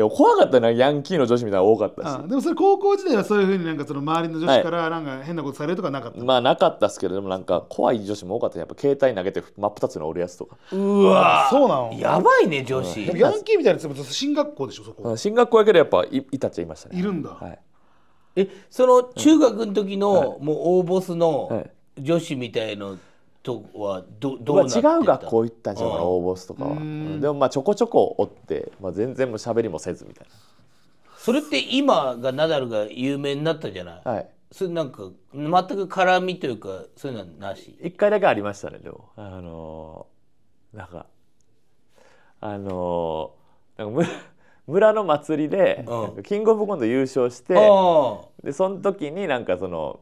や怖かったなヤンキーの女子みたいなの多かったしああでもそれ高校時代はそういうふうになんかその周りの女子からなんか変なことされるとかなかった、まあなかったっすけどでもなんか怖い女子も多かったやっぱ携帯投げて真っ二つの折るやつとかうわそうなのやばいね女子、でもヤンキーみたいなやつも進学校でしょそこ、うん進学校やけどやっぱいいたっちゃいましたねいるんだ、はいえその中学の時のもう大ボスの女子みたいのとはどどうなってた、違う学校行ったんじゃない応募すとかはでもまあちょこちょこおって、まあ、全然も喋りもせずみたいなそれって今がナダルが有名になったじゃない、はい、それなんか全く絡みというかそういうのはなし一回だけありましたねでもあのー、なんかあのー、なんか 村の祭りで、キングオブコント優勝してでその時になんかその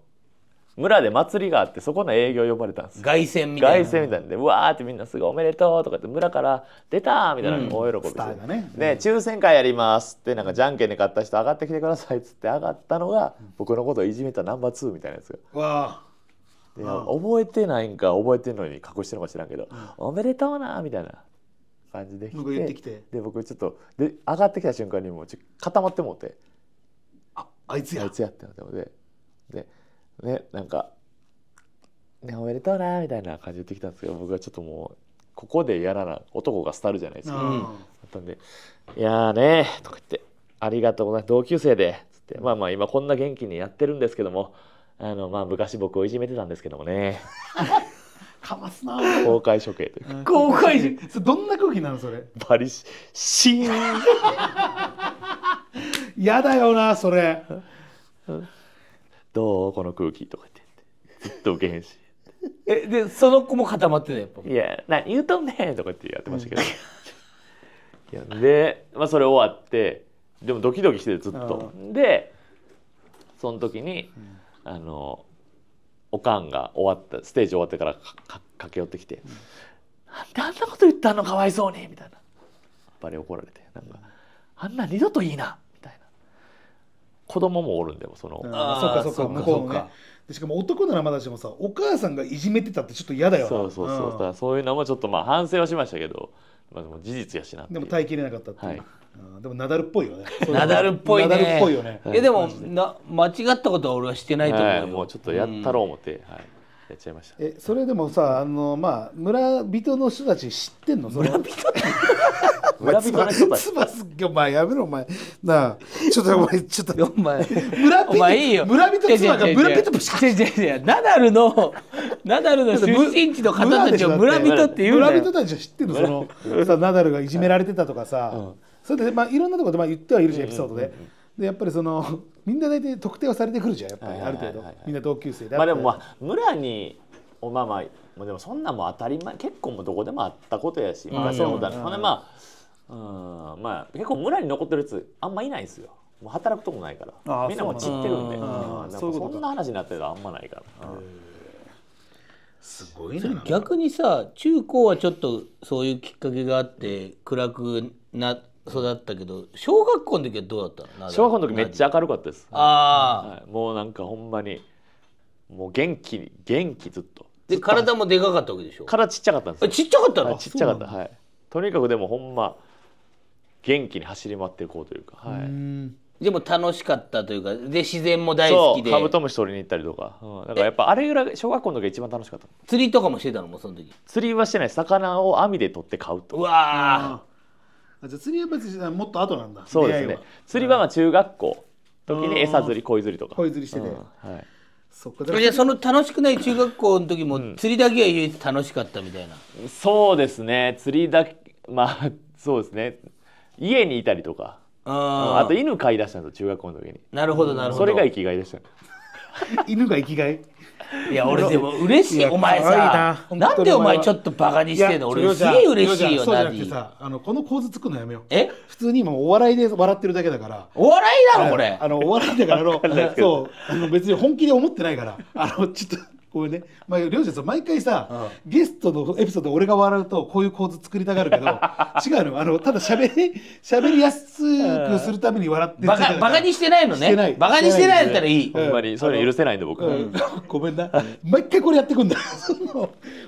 村で祭りがあってそこの営業呼ばれたんです凱旋みたいな凱旋みたいなんでうわーってみんなすぐおめでとうとかって村から出たみたいな大喜びしうんね、で、抽選会やりますってなんかじゃんけんで買った人上がってきてくださいっつって上がったのが僕のことをいじめたナンバー2みたいなやつが。いや覚えてないんか覚えてるのに隠してるのか知らんけど「おめでとうな」みたいな感じで来ててで僕ちょっとで上がってきた瞬間にもう固まってもうて「ああいつや」あいつやってなってででねなんか「ねおめでとうな」みたいな感じで言ってきたんですけど僕はちょっともうここでやらな男が廃るじゃないですか、だったんで「いやーね」とか言って「ありがとうございます同級生で」つって「まあまあ今こんな元気にやってるんですけどもあのまあ昔僕をいじめてたんですけどもね」かますな公開処刑というか公開処刑どんな空気なのそれバリシシーン やだよなそれどうこの空気とか言ってずっと受けへんしえでその子も固まってたやっぱいや何言うとんねんとかってやってましたけど、うん、で、まあ、それ終わってでもドキドキしてずっとでその時に、あのおかんが終わったステージ終わってから駆け寄ってきて、うん「なんであんなこと言ったのかわいそうに」みたいなやっぱり怒られてなんか「あんな二度といいな」子供もおるんだよそのあそっかそっか向こうか、ねでしかも男ならまだしもさお母さんがいじめてたってちょっと嫌だよそうそうそう、うん、そういうのもちょっとまあ反省はしましたけど、まあ、でも事実やしなでも耐えきれなかったっていう、はいでもナダルっぽいよねナダルっぽいねナダルっぽいよね、えでもな間違ったことは俺はしてないと思う、はもうちょっとやったろう思って、うん、はいやっちゃいました。え、それでもさ、あの、まあ、村人の人たち知ってんの。村人。村人の人たお前やめろ、お前。なあ、ちょっと、お前、ちょっと、お前。村人。お前いいよ。村人妻が村人。違う違うナダルの。ナダルの出身地の方たちを村人って言う。村人たちは知ってるの、その。さ、ナダルがいじめられてたとかさ。それで、まあ、いろんなところで、まあ、言ってはいるし、エピソードで。で、やっぱり、その。みんな大体特定はされてくるじゃんやっぱりある程度みんな同級生だまあでもまあ村におまあまあでもそんなも当たり前結婚もどこでもあったことやし昔のことだほんでまあうんまあ結構村に残ってるやつあんまいないんですよもう働くとこないからみんなも散ってるんでそんな話になってるのあんまないから。すごい逆にさ中高はちょっとそういうきっかけがあって暗くな育ったけど小学校の時はどうだったの小学校の時めっちゃ明るかったですああ、はい、もうなんかほんまにもう元気に元気ずっとで体もでかかったわけでしょ体ちっちゃかったんですちっちゃかったのちっちゃかったはいとにかくでもほんま元気に走り回っていこうというかはいでも楽しかったというかで自然も大好きでカブトムシ取りに行ったりとか、うん、だからやっぱあれぐらい小学校の時が一番楽しかった釣りとかもしてたのもその時釣りはしてない魚を網で取って買うとうわじゃあ釣りは別にもっと後なんだそうですね釣り場は中学校時に餌釣り鯉釣りとか鯉釣りしてて、はいそこでその楽しくない中学校の時も釣りだけは唯一楽しかったみたいな、うん、そうですね釣りだけまあそうですね家にいたりとかああと犬飼い出したんです中学校の時になるほどなるほどそれが生きがいでした 犬が生きがいいや俺でも嬉しいお前さなんでお前ちょっとバカにしてんの俺すげえ嬉しいよなにあのこの構図作るのやめようえ普通に今お笑いで笑ってるだけだからお笑いだろこれあのお笑いだからのそう別に本気で思ってないからあのちょっとこれね、まあ、両ょん毎回さ、うん、ゲストのエピソード俺が笑うとこういう構図作りたがるけど 違うのあのただしゃべりしゃべりやすくするために笑ってバカバカにしてないのねしてバカにしてないやったらいい、ほんまにそれ許せないんで僕、うん、ごめんな毎回これやってくんだ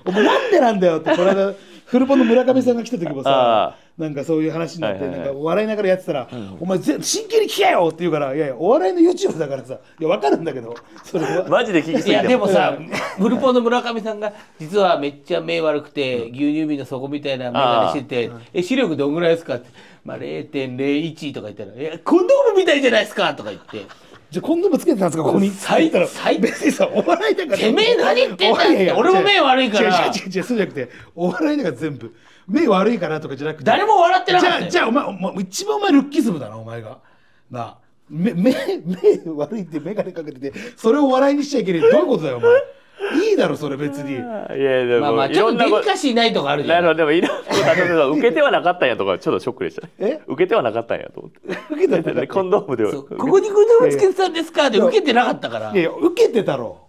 お前なんでなんだよってこの間フルポンの村上さんが来た時もさなんかそういう話になって、なんか笑いながらやってたら、お前真剣に聞けよって言うから、いやいや、お笑いの YouTube だからさ、いや、わかるんだけど、それは。マジで聞きすぎてでもさ、ブルポンの村上さんが、実はめっちゃ目悪くて、牛乳瓶の底みたいな眼鏡してて、え、視力どんぐらいですかって、まあ0.01とか言ったら、え、コンドームみたいじゃないですかとか言って。じゃコンドームつけてたんですかここに最後最別にさお笑いだからてめえ何言ってんだよ俺も目悪いから違う違う違うそうじゃなくてお笑いだから全部目悪いからとかじゃなくて誰も笑ってなかったじゃあじゃあお前お前一番お前ルッキズムだなお前がなあ目目 目悪いって眼鏡かけててそれを笑いにしちゃいけないどういうことだよお前いいだろそれ別に。いやでもまあまあちょっとデ化カないとかあるじゃん。でもいろんな例えば受けてはなかったんやとかちょっとショックでしたね。え？受けてはなかったんやと思って。受けてなかった。コンドームで。ここにコンドームつけてたんですかって受けてなかったから。いや受けてたろ。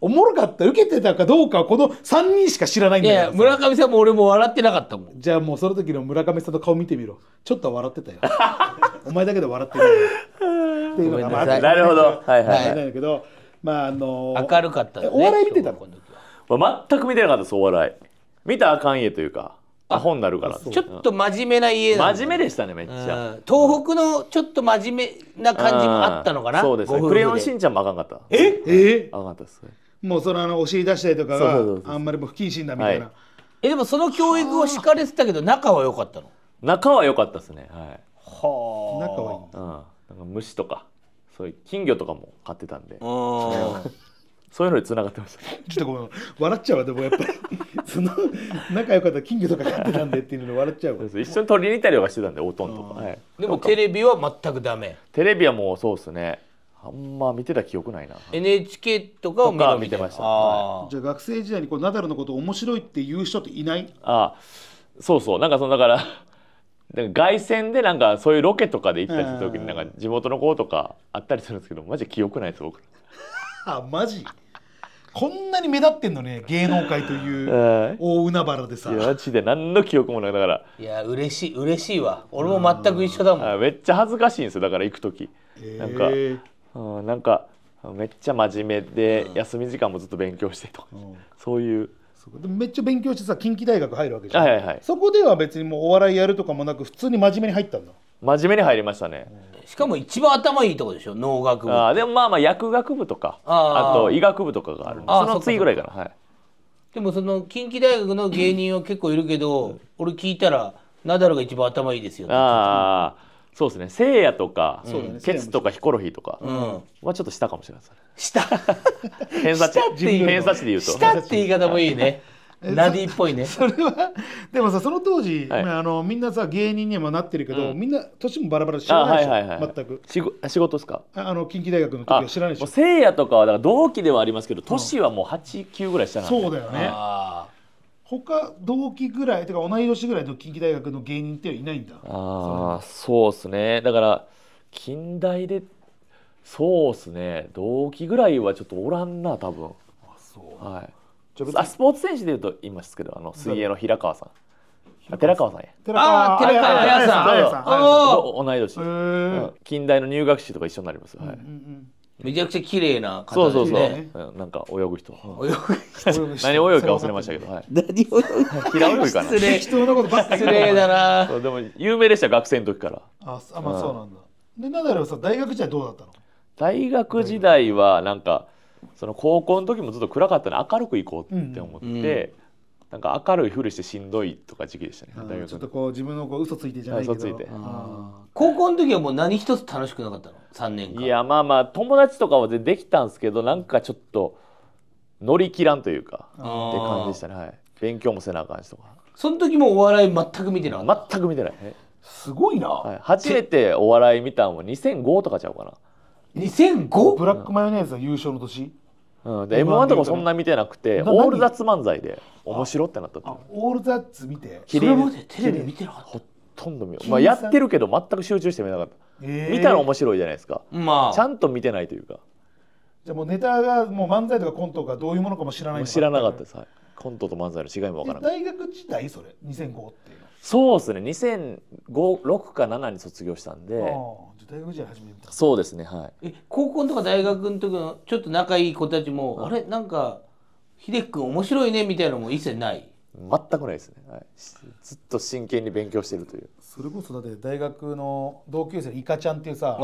おもろかった受けてたかどうかはこの3人しか知らないんだいどやいや村上さんも俺も笑ってなかったもんじゃあもうその時の村上さんの顔見てみろちょっとは笑ってたよ お前だけで笑ってるっていうのがまあなるほどはいはいはいだけどまああの明るかったねお笑い見てたの小時はま全く見てなかったですお笑い見たらあかん家というかアホになるからちょっと真面目な家な真面目でしたねめっちゃうん東北のちょっと真面目な感じもあったのかなそうですねクレヨンしんちゃんもあかんかったええあかんかったですねもうそのあのお尻出したりとかがあんまりも不謹慎だみたいな、はい、えでもその教育を敷かれてたけど仲は良かったの仲は良かったですねはいはあ仲はいいうん、なんか虫とかそういう金魚とかも飼ってたんで そういうのに繋がってました。ちょっとごめん、笑っちゃうわ、でもやっぱり その仲良かった金魚とか飼ってたんでっていうの笑っちゃうわ。一緒に取りに行ったりはしてたんで、おとんとか。はい、でもテレビは全くダメ。テレビはもうそうですね。あんま見てた記憶ないな NHK とかを見見てましたじゃあ学生時代にこうナダルのこと面白いって言う人っていないあそうそうなんかそのだから 凱旋でなんかそういうロケとかで行ったりする時になんか地元の子とかあったりするんですけどマジ記憶ないです僕 あマジこんなに目立ってんのね芸能界という 大海原でさいやマジで何の記憶もないだからいや嬉しい嬉しいわ俺も全く一緒だもんめっちゃ恥ずかしいんですよだから行く時、えー、なんかうん、なんかめっちゃ真面目で、うん、休み時間もずっと勉強してと、うん、そういうでもめっちゃ勉強してさ近畿大学入るわけじゃん、はいはいはい、そこでは別にもうお笑いやるとかもなく普通に真面目に入ったんだ真面目に入りましたね、しかも一番頭いいとこでしょ農学部あでもまあまあ薬学部とかあと医学部とかがあるんでその次ぐらいかなはいでもその近畿大学の芸人は結構いるけど、俺聞いたらナダルが一番頭いいですよああそうですねせいやとか、ケツとかヒコロヒーとかはちょっとしたかもしれないですね下 偏差値偏差値で言うと下って言い方もいいねナディっぽいね それはでもさその当時、はい、あのみんなさ芸人にはなってるけど、うん、みんな年もバラバラ知らないでしょ、はいはいはい、全く仕事ですかあの近畿大学の時は知らないでしょせいやとかはだから同期ではありますけど年はもう89ぐらい下なんで、そうだよね他同期ぐらいとか同い年ぐらいの近畿大学の芸人っていないんだああそうっすねだから近代でそうっすね同期ぐらいはちょっとおらんな多分あそうはいあスポーツ選手でいうと言いますけどあの水泳の平川さん寺川さんや。寺川さん。寺川さん。同い年。近代の入学式とか一緒になります。はい。うんうんめちゃくちゃ綺麗な方でそう、なんか泳ぐ人。泳ぐ人。何泳ぐか忘れましたけど。はい、何泳ぐ。平泳ぎかな。適当なことばっかり。失礼だな。でも有名でした学生の時から。あ、あまあそうなんだ。でなんだろうさ大学時代どうだったの？大学時代はなんかその高校の時もずっと暗かったの明るく行こうって思って、なんか明るいふりしてしんどいとか時期でしたね。ちょっとこう自分のこう嘘ついてじゃないけど。嘘ついて。高校の時はもう何一つ楽しくなかったの？3年間。いやまあまあ友達とかはできたんですけどなんかちょっと乗り切らんというかって感じでしたね。はい。勉強もせなあかんしとか。その時もお笑い全く見てない。全く見てない。すごいな、はい、初めてお笑い見たのは2005とかちゃうかな。2005? ブラックマヨネーズは優勝の年。うん、で M1 とかそんな見てなくてオールザッツ漫才で面白ってなったあオールザッツ見てそれまでテレビ見てなかったほとんど見よう、まあ、やってるけど全く集中して見なかった、えー、見たら面白いじゃないですか、まあ、ちゃんと見てないというかじゃあもうネタがもう漫才とかコントがどういうものかも知らない知らなかったです、はい、コントと漫才の違いも分からない大学時代それ2005っていうそうですね2006か7に卒業したんで大学時代初めてそうですねはいえ高校とか大学の時のちょっと仲いい子たちも、はい、あれなんか秀樹君面白いねみたいなのも一切ない全くないですね、はい、ずっと真剣に勉強してるというそれこそだって大学の同級生のいかちゃんっていうさそ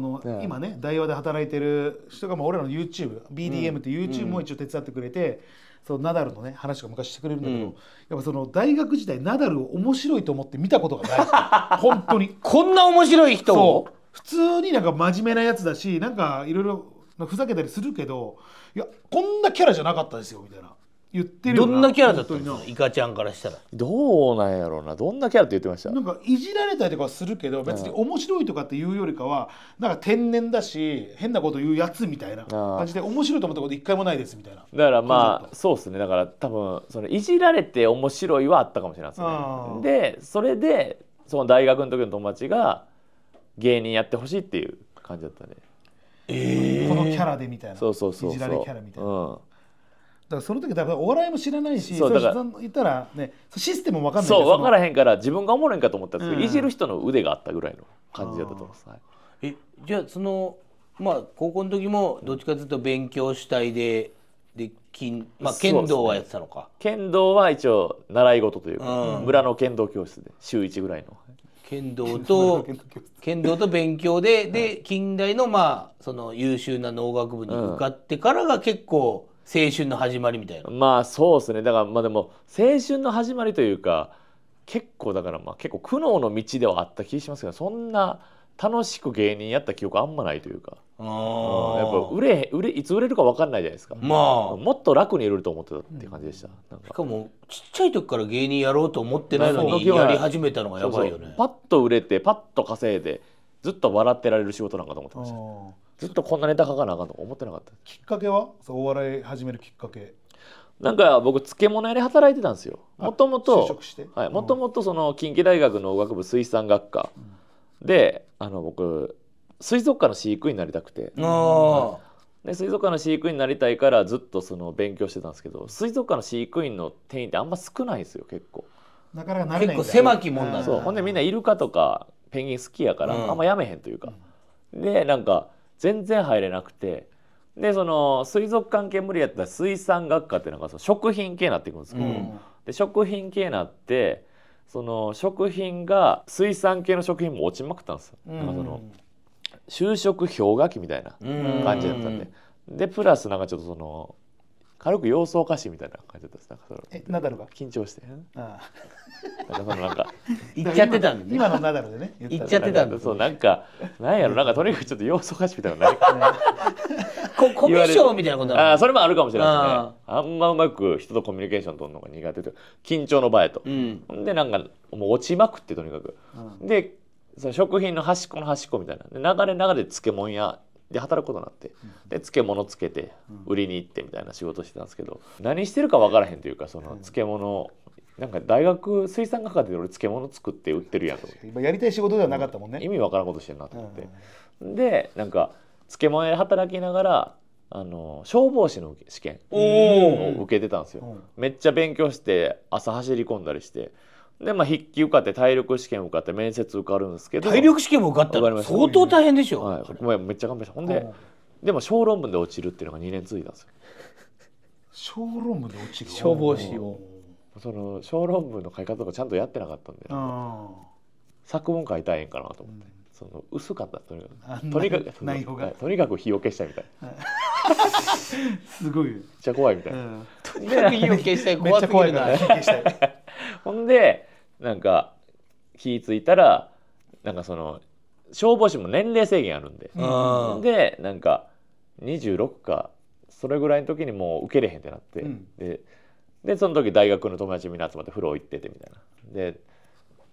の、ね、今ね大和で働いてる人が、もう俺らの YouTubeBDM って YouTube も一応手伝ってくれて、そのナダルのね話が昔してくれるんだけど、うん、やっぱその大学時代ナダルを面白いと思って見たことがない 本当にこんな面白い人を普通になんか真面目なやつだしなんかいろいろふざけたりするけどいやこんなキャラじゃなかったですよみたいな言ってるどんなキャラだったんですかイカちゃんからしたらどうなんやろうなどんなキャラって言ってましたなんかいじられたりとかするけど別に面白いとかっていうよりかは、うん、なんか天然だし変なこと言うやつみたいな感じで面白いと思ったこと一回もないですみたいなだからまあそうですねだから多分そのいじられて面白いはあったかもしれないですねでそれでその大学の時の友達が芸人やってほしいっていう感じだったねえー、このキャラでみたいなそうそうそうそういじられキャラみたいな、うんからその時だからお笑いも知らないしそうだから言ったら、ね、システムも分かんないそう分からへんから自分がおもろいんかと思ったんですけど、うん、いじる人の腕があったぐらいの感じだったと思います、はい、えじゃあそのまあ高校の時もどっちかというと勉強主体ででまあ、剣道はやってたのか、ね、剣道は一応習い事というか、うん、村の剣道教室で週1ぐらいの剣道と 剣道と勉強でで、近代のまあその優秀な農学部に向かってからが結構青春の始まりみたいなまあそうですねだからまあでも青春の始まりというか結構だからまあ結構苦悩の道ではあった気しますけどそんな楽しく芸人やった記憶あんまないというか、うん、やっぱ売れ売れいつ売れるか分かんないじゃないですか、まあ、もっと楽に売れると思ってたっていう感じでした、うん、かしかもちっちゃい時から芸人やろうと思ってないのにやり始めたのがやばいよねパッと売れてパッと稼いでずっと笑ってられる仕事なんかと思ってましたずっとこんなネタ書かなあかんと思ってなかったきっかけはそお笑い始めるきっかけなんか僕漬物屋で働いてたんですよもともともともとその近畿大学農学部水産学科で、うん、あの僕水族館の飼育員になりたくて、はい、で水族館の飼育員になりたいからずっとその勉強してたんですけど水族館の飼育員の店員ってあんま少ないんですよ結構。なかなか結構狭きもんなんだ、ね、ほんでみんなイルカとかペンギン好きやから、あんまやめへんというか、うん、でなんか全然入れなくてでその水族関係無理やったら水産学科っていうのがその食品系になっていくんですけど、うん、で食品系になってその食品が水産系の食品も落ちまくったんですよ。なんかその就職氷河期みたいな感じだったんで、でプラスなんかちょっとその軽く様子おかしいみたいな感じだったなんかそのえナダルが緊張してああなんかそのなんか 行っちゃってたんで、ね、今のナダルでね行っちゃってたんでそうなんかなんやろなんかとにかくちょっと様子おかしいみたいな コミュ障みたいなことああそれもあるかもしれないですねあんまうまく人とコミュニケーション取るのが苦手と緊張の場合と、うん、でなんかもう落ちまくってとにかく、うん、でその食品の端っこの端っこみたいなで流れ流れ漬物やで働くことになってで漬物つけて売りに行ってみたいな仕事してたんですけど何してるか分からへんというかその漬物なんか大学水産学科で俺漬物作って売ってるやんと思って今やりたい仕事ではなかったもんね、うん、意味分からんことしてるなと思って、うん、でなんか漬物屋で働きながらあの消防士の試験を受けてたんですよ、めっちゃ勉強して朝走り込んだりしてでまあ筆記受かって体力試験受かって面接受かるんですけど体力試験も受かったら相当大変でしょ、はい、めっちゃ頑張りましたほんででも小論文で落ちるっていうのが2年続いたんですよ小論文で落ちる消防士をその小論文の書き方とかちゃんとやってなかったんで作文書いたらええんかなと思って、うん、その薄かったとにかくとにかく内容が、とにかく火を消したいみたいなすごいめっちゃ怖いみたいな、うん、とにかく火を消したい怖すぎるな ほんでなんか気付いたらなんかその消防士も年齢制限あるんで、うん、でなんか26かそれぐらいの時にもう受けれへんってなって、うん、ででその時大学の友達みんな集まって風呂行っててみたいな。で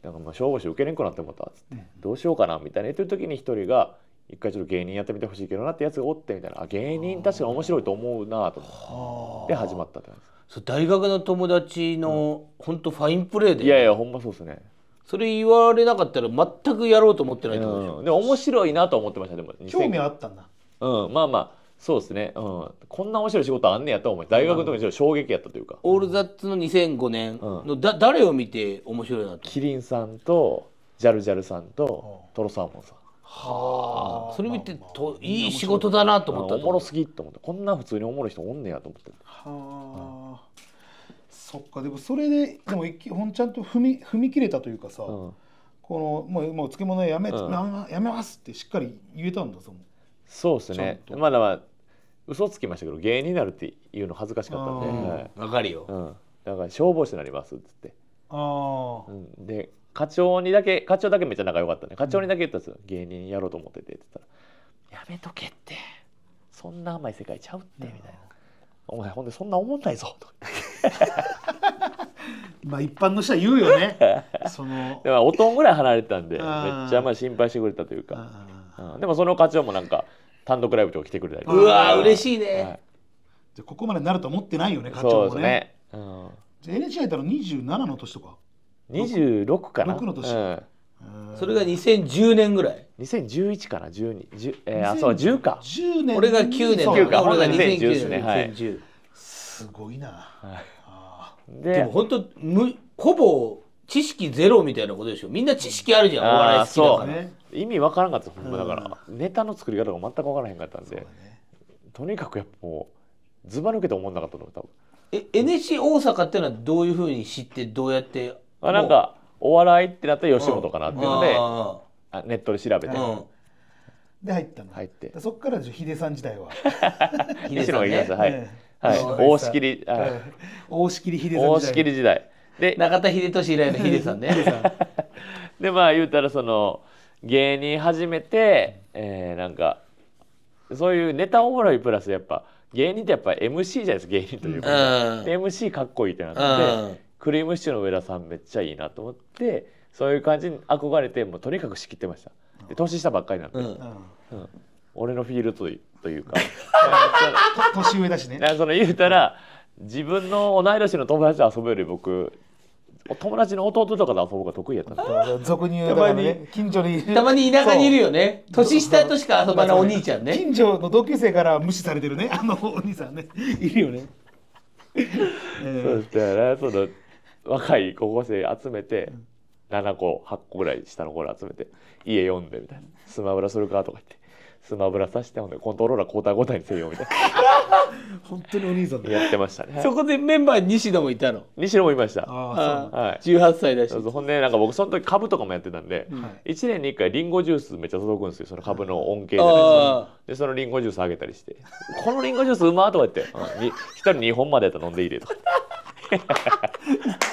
なんかまあ消防士受けれんくなって思ったっつって、うん、どうしようかなみたいな言ってる時に一人が一回ちょっと芸人やってみてほしいけどなってやつがおってみたいな芸人確かに面白いと思うなと思ってで始まったって感じです。大学の友達の本当、ファインプレーでいやいやほんまそうですねそれ言われなかったら全くやろうと思ってないと思うで、うん、で面白いなと思ってましたでも興味あったんだうんまあまあそうですね、うん、こんな面白い仕事あんねやと思う。大学の時に衝撃やったというか、うん、オールザッツの2005年のだ、誰を見て面白いなてキリンさんとジャルジャルさんと、トロサーモンさんはあ、それ見てといい仕事だなと思ったおもろすぎと思ってこんな普通におもろい人おんねやと思ってはあ、そっかでもそれででもほんちゃんと踏み踏み切れたというかさ、このもうもう漬物やめ、やめますってしっかり言えたんだそのそうですねまだまあ嘘つきましたけど芸人になるっていうの恥ずかしかったんでわ、かるよ、だから消防士になりますっつってああ、で課長にだけ課長だけめっちゃ仲良かったね課長にだけ言ったんですよ、うん、芸人やろうと思っててって言ったら「やめとけ」ってそんな甘い世界ちゃうってみたいな「お前ほんでそんな思んないぞ」とか まあ一般の人は言うよね そのでもおとんぐらい離れてたんでめっちゃまあ心配してくれたというか、うん、でもその課長もなんか単独ライブとか来てくれたりうわ嬉しいね、はい、じゃここまでなると思ってないよね課長もねそうですね、うん、じゃあ NHK やったら27の年とか26かな6の年、うんそれが2010年ぐらい2011かな12、0えー、あそう10か10年俺が9年か俺が2010ですはい、すごいな、はい、ででも本当むほぼ知識ゼロみたいなことでしょみんな知識あるじゃんお笑い好きだから、意味わからんかったほんまだから、ネタの作り方が全くわからへんかったんで、とにかくやっぱもうずば抜けて思んなかったの多分え NSC 大阪ってのはどういうふうに知ってどうやってあなんかお笑いってなったら吉本かなっていうので、あネットで調べて、で入ったの入ってそっからヒデさん時代は ヒデさん、ね、はい、ね、はい、大仕切り大仕切りヒデさん大しきり時代で中田秀俊以来のヒデさんね でまあ言うたらその芸人始めて、えー、なんかそういうネタおもろいプラスやっぱ芸人ってやっぱ MC じゃないですか芸人というか、うん、MC かっこいいってなって、うんクリームシチューの上田さんめっちゃいいなと思ってそういう感じに憧れてもうとにかく仕切ってましたで年下ばっかりなんで、うんうん、俺のフィールドというか年上だしね その言うたら自分の同い年の友達と遊ぶより僕友達の弟とかで遊ぶ方が得意やった俗に言うたまに近所にたまに田舎にいるよね年下としか遊ばないお兄ちゃんね近所の同級生から無視されてるねあのお兄さんねいるよね、えー、そうしたらその若い高校生集めて、7個8個ぐらい下の子ら集めて家読んでみたいな「スマブラするか?」とか言って「スマブラさしてほんでコントローラー交代交代にせよ」みたいな 本当にお兄さんだやってましたねそこでメンバーに西野もいたの西野もいましたああ、はい、18歳だしほんでなんか僕その時株とかもやってたんで、はい、1年に1回リンゴジュースめっちゃ届くんですよその株の恩恵いでそのリンゴジュースあげたりして「このリンゴジュースうま」とか言って「1人2本までやったら飲んでいいで」とか。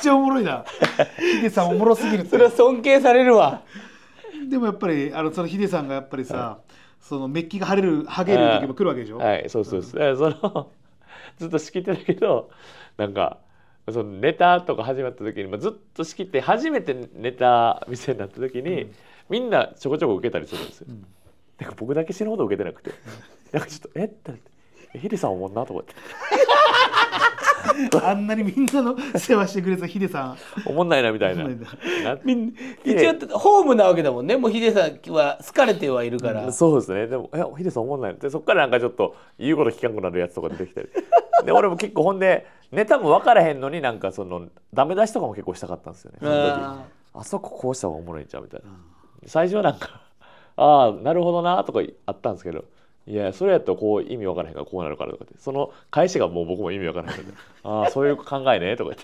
ちゃおもろいなヒデさんおもろすぎるそれは尊敬されるわでもやっぱりあのそのヒデさんがやっぱりさ、はい、そのメッキが腫れる剥げる時も来るわけでしょはいそうそうそうん、そのずっと仕切ってたけどなんかそのネタとか始まった時に、まあ、ずっと仕切って初めてネタ見せになった時に、うん、みんなちょこちょこ受けたりするんですよ、うん、なんか僕だけ死ぬほど受けてなくてなんかちょっと「えっ?」って「ヒデさんおもんな」と思って。あんなにみんなの世話してくれたヒデさん。おもんないなみたいな。一応ホームなわけだもんね。もうヒデさんは好かれてはいるから。そうですね。でもいやヒデさんおもんない。でそこからなんかちょっと言うこと聞かんくなるやつとか出てきたり。で俺も結構ほんでネタも分からへんのになんかそのダメ出しとかも結構したかったんですよね。あそここうした方がおもろいんちゃうみたいな。最初はなんかああなるほどなとかあったんですけど。いやそれやったらこう意味わからへんからこうなるからとかってその返しがもう僕も意味わからへんからああそういう考えねとか言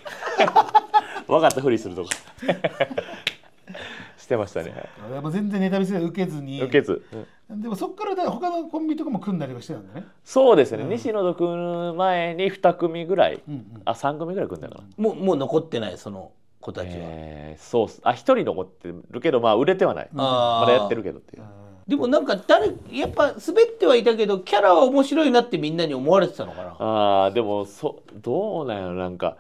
って 分かったふりするとか してましたね、い、やっぱ全然ネタ見せ受けずに受けず、うん、でもそっからだ他のコンビとかも組んだりはしてたんだねそうですね、うん、西野と組む前に2組ぐらい、うんうん、あ3組ぐらい組んだから、うん、もうもう残ってないその子たちは、えー、そうあ一1人残ってるけどまあ売れてはない、まだやってるけどっていう。でもなんか誰やっぱ滑ってはいたけどキャラは面白いなってみんなに思われてたのかなああでもそどうなんやなんか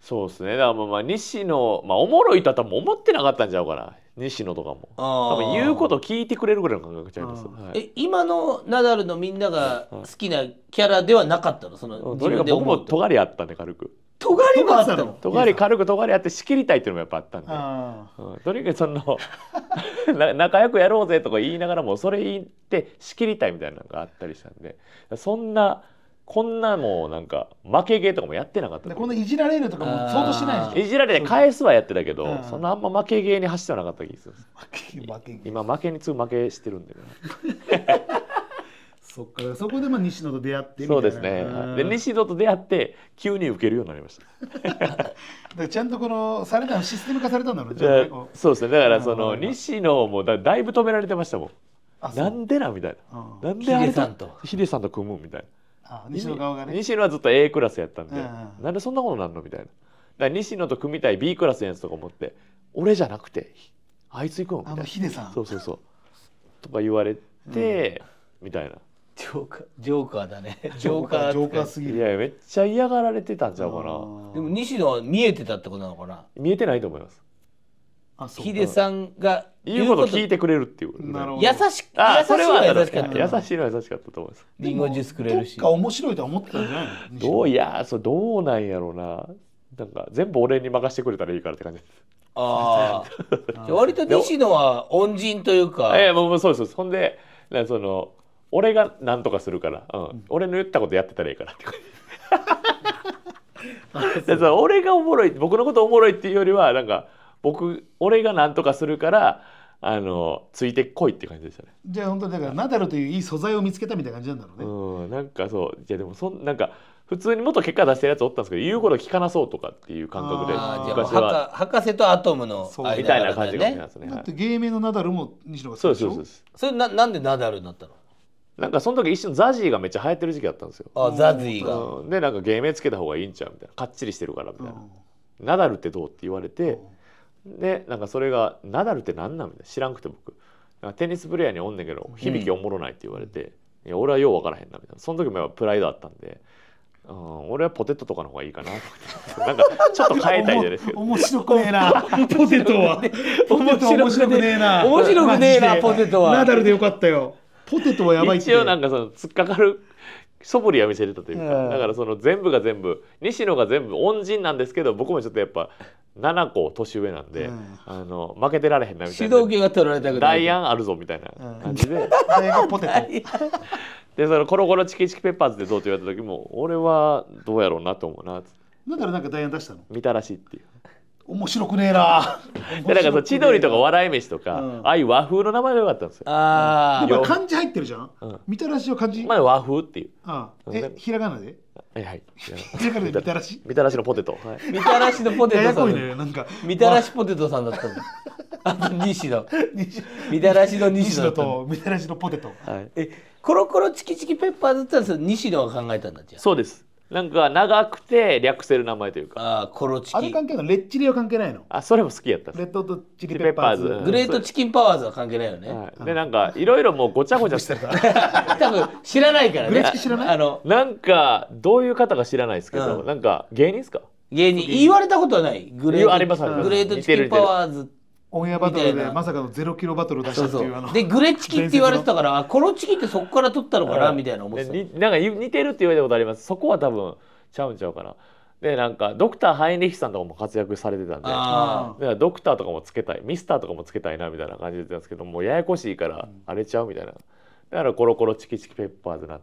そうですねだからまあまあ西野、まあ、おもろいとは多分思ってなかったんちゃうかな西野とかも多分言うこと聞いてくれるぐらいの感覚ちゃいます、はい、え今のナダルのみんなが好きなキャラではなかったのその自分で僕も尖りあったね軽く尖りもあったの尖り軽く尖りあって仕切りたいっていうのもやっぱあったんで、うん、とにかくその 仲良くやろうぜとか言いながらもそれ言って仕切りたいみたいなのがあったりしたんでそんなこんなもうなんか負け芸とかもやってなかったこのいじられるとかも相当してないでしょいじられて返すはやってたけど、うん、そんなあんま負け芸に走ってなかった気がする負け今負けに次ぐ負けしてるんで、ね、そっかそこでまあ西野と出会ってそうですね、で西野と出会って急に受けるようになりました ちゃんとこのされたのシステム化されたんだろうねそうですねだからその西野もだだいぶ止められてましたもんなんでなみたいな、うん、なんでさんとヒデさんと組むみたいなあ西野側がね西野はずっと A クラスやったんで、うん、なんでそんなことなんのみたいなだ西野と組みたい B クラスややすとか思って俺じゃなくてあいつ行くのみたいなヒデさんそうそうそうとか言われて、うん、みたいなジョーカージョーカーだね ジョーカージョーカーすぎるいやめっちゃ嫌がられてたんちゃうかなでも西野は見えてたってことなのかな見えてないと思いますヒデさんが言うこと聞いてくれるっていう優し優しは優しかった優しいのは優しかったと思いますリンゴジュースくれるしか面白いと思ってたんじゃないどういやそうどうなんやろうななんか全部俺に任せてくれたらいいからって感じですあ あ割と西野は恩人というかええもうそうそうほんでその俺が何とかするから、うん、俺の言ったことやってたらいいからって感じ 俺がおもろい僕のことおもろいっていうよりはなんか僕俺が何とかするからあのついてこいって感じでしたねじゃあ本当だからナダルといういい素材を見つけたみたいな感じなんだろうね、うん、なんかそういやでもそなんか普通にもっと結果出してるやつおったんですけど言うこと聞かなそうとかっていう感覚であーじゃあ博博士とアトムの間みたいな感じがしますね。はだって芸名のナダルも西野がそうですそうですそうそれななんでナダルになったのなんかその時一瞬ザジーがめっちゃ流行ってる時期だったんですよ。あザジーがうんでなんか芸名つけた方がいいんちゃうみたいなかっちりしてるからみたいな、ナダルってどうって言われて、でなんかそれが「ナダルって何なん?」みたいな知らんくて僕テニスプレーヤーにおんねんけど響きおもろないって言われて、うん、いや俺はよう分からへんなみたいなその時もやっぱプライドあったんで。うん、俺はポテトとかの方がいいかな。なんかちょっと変えたいじゃないですか面白くねえなポテトは。ナダルでよかったよ。ポテトはやばい一応なんかその突っかかる素振りは見せれたというか、だからその全部が全部西野が全部恩人なんですけど僕もちょっとやっぱ7個年上なんで、うん、あの負けてられへんなみたいな主導権が取られたくない大安あるぞみたいな感じで、うん、でそのコロコロチキチキペッパーズでどうって言われた時も俺はどうやろうなと思うなだからなんか大安出したの見たらしいっていう面白くねえな でなんかそ千鳥とか笑い飯とか、うん、ああいう和風の名前がよかったんですよああ漢字入ってるじゃん、みたらしを漢字まあ和風っていうあえひらがなではいはい。だからみたらしみたらしのポテト。みたらしのポテトややなんかみたらしポテトさんだったの。あと西野。みたらしの西野とみたらしのポテト。はい。えコロコロチキチキペッパーズっての西野が考えたんだじゃそうです。なんか長くて略せる名前というかああコロチキンあれ関係ないレッチリは関係ないのあそれも好きやったレッドとチキンペッパーズグレートチキンパワーズは関係ないよね、はい、でなんかいろいろもうごちゃごちゃしてた 多分知らないからねグレーチキ知らないあのなんかどういう方か知らないですけど、うん、なんか芸人ですか芸人言われたことはないグレートチキンパワーズってオンエアバトルでまさかのゼロキロバトル出したっていうあのでグレッチキって言われてたからコロチキってそこから取ったのかなみたいな思ってたなんか似てるって言われたことありますそこは多分ちゃうんちゃうかなでなんかドクターハイネヒさんとかも活躍されてたんでだからドクターとかもつけたいミスターとかもつけたいなみたいな感じで言ってたんですけどもうややこしいから荒れちゃうみたいな、だからコロコロチキチキペッパーズなっ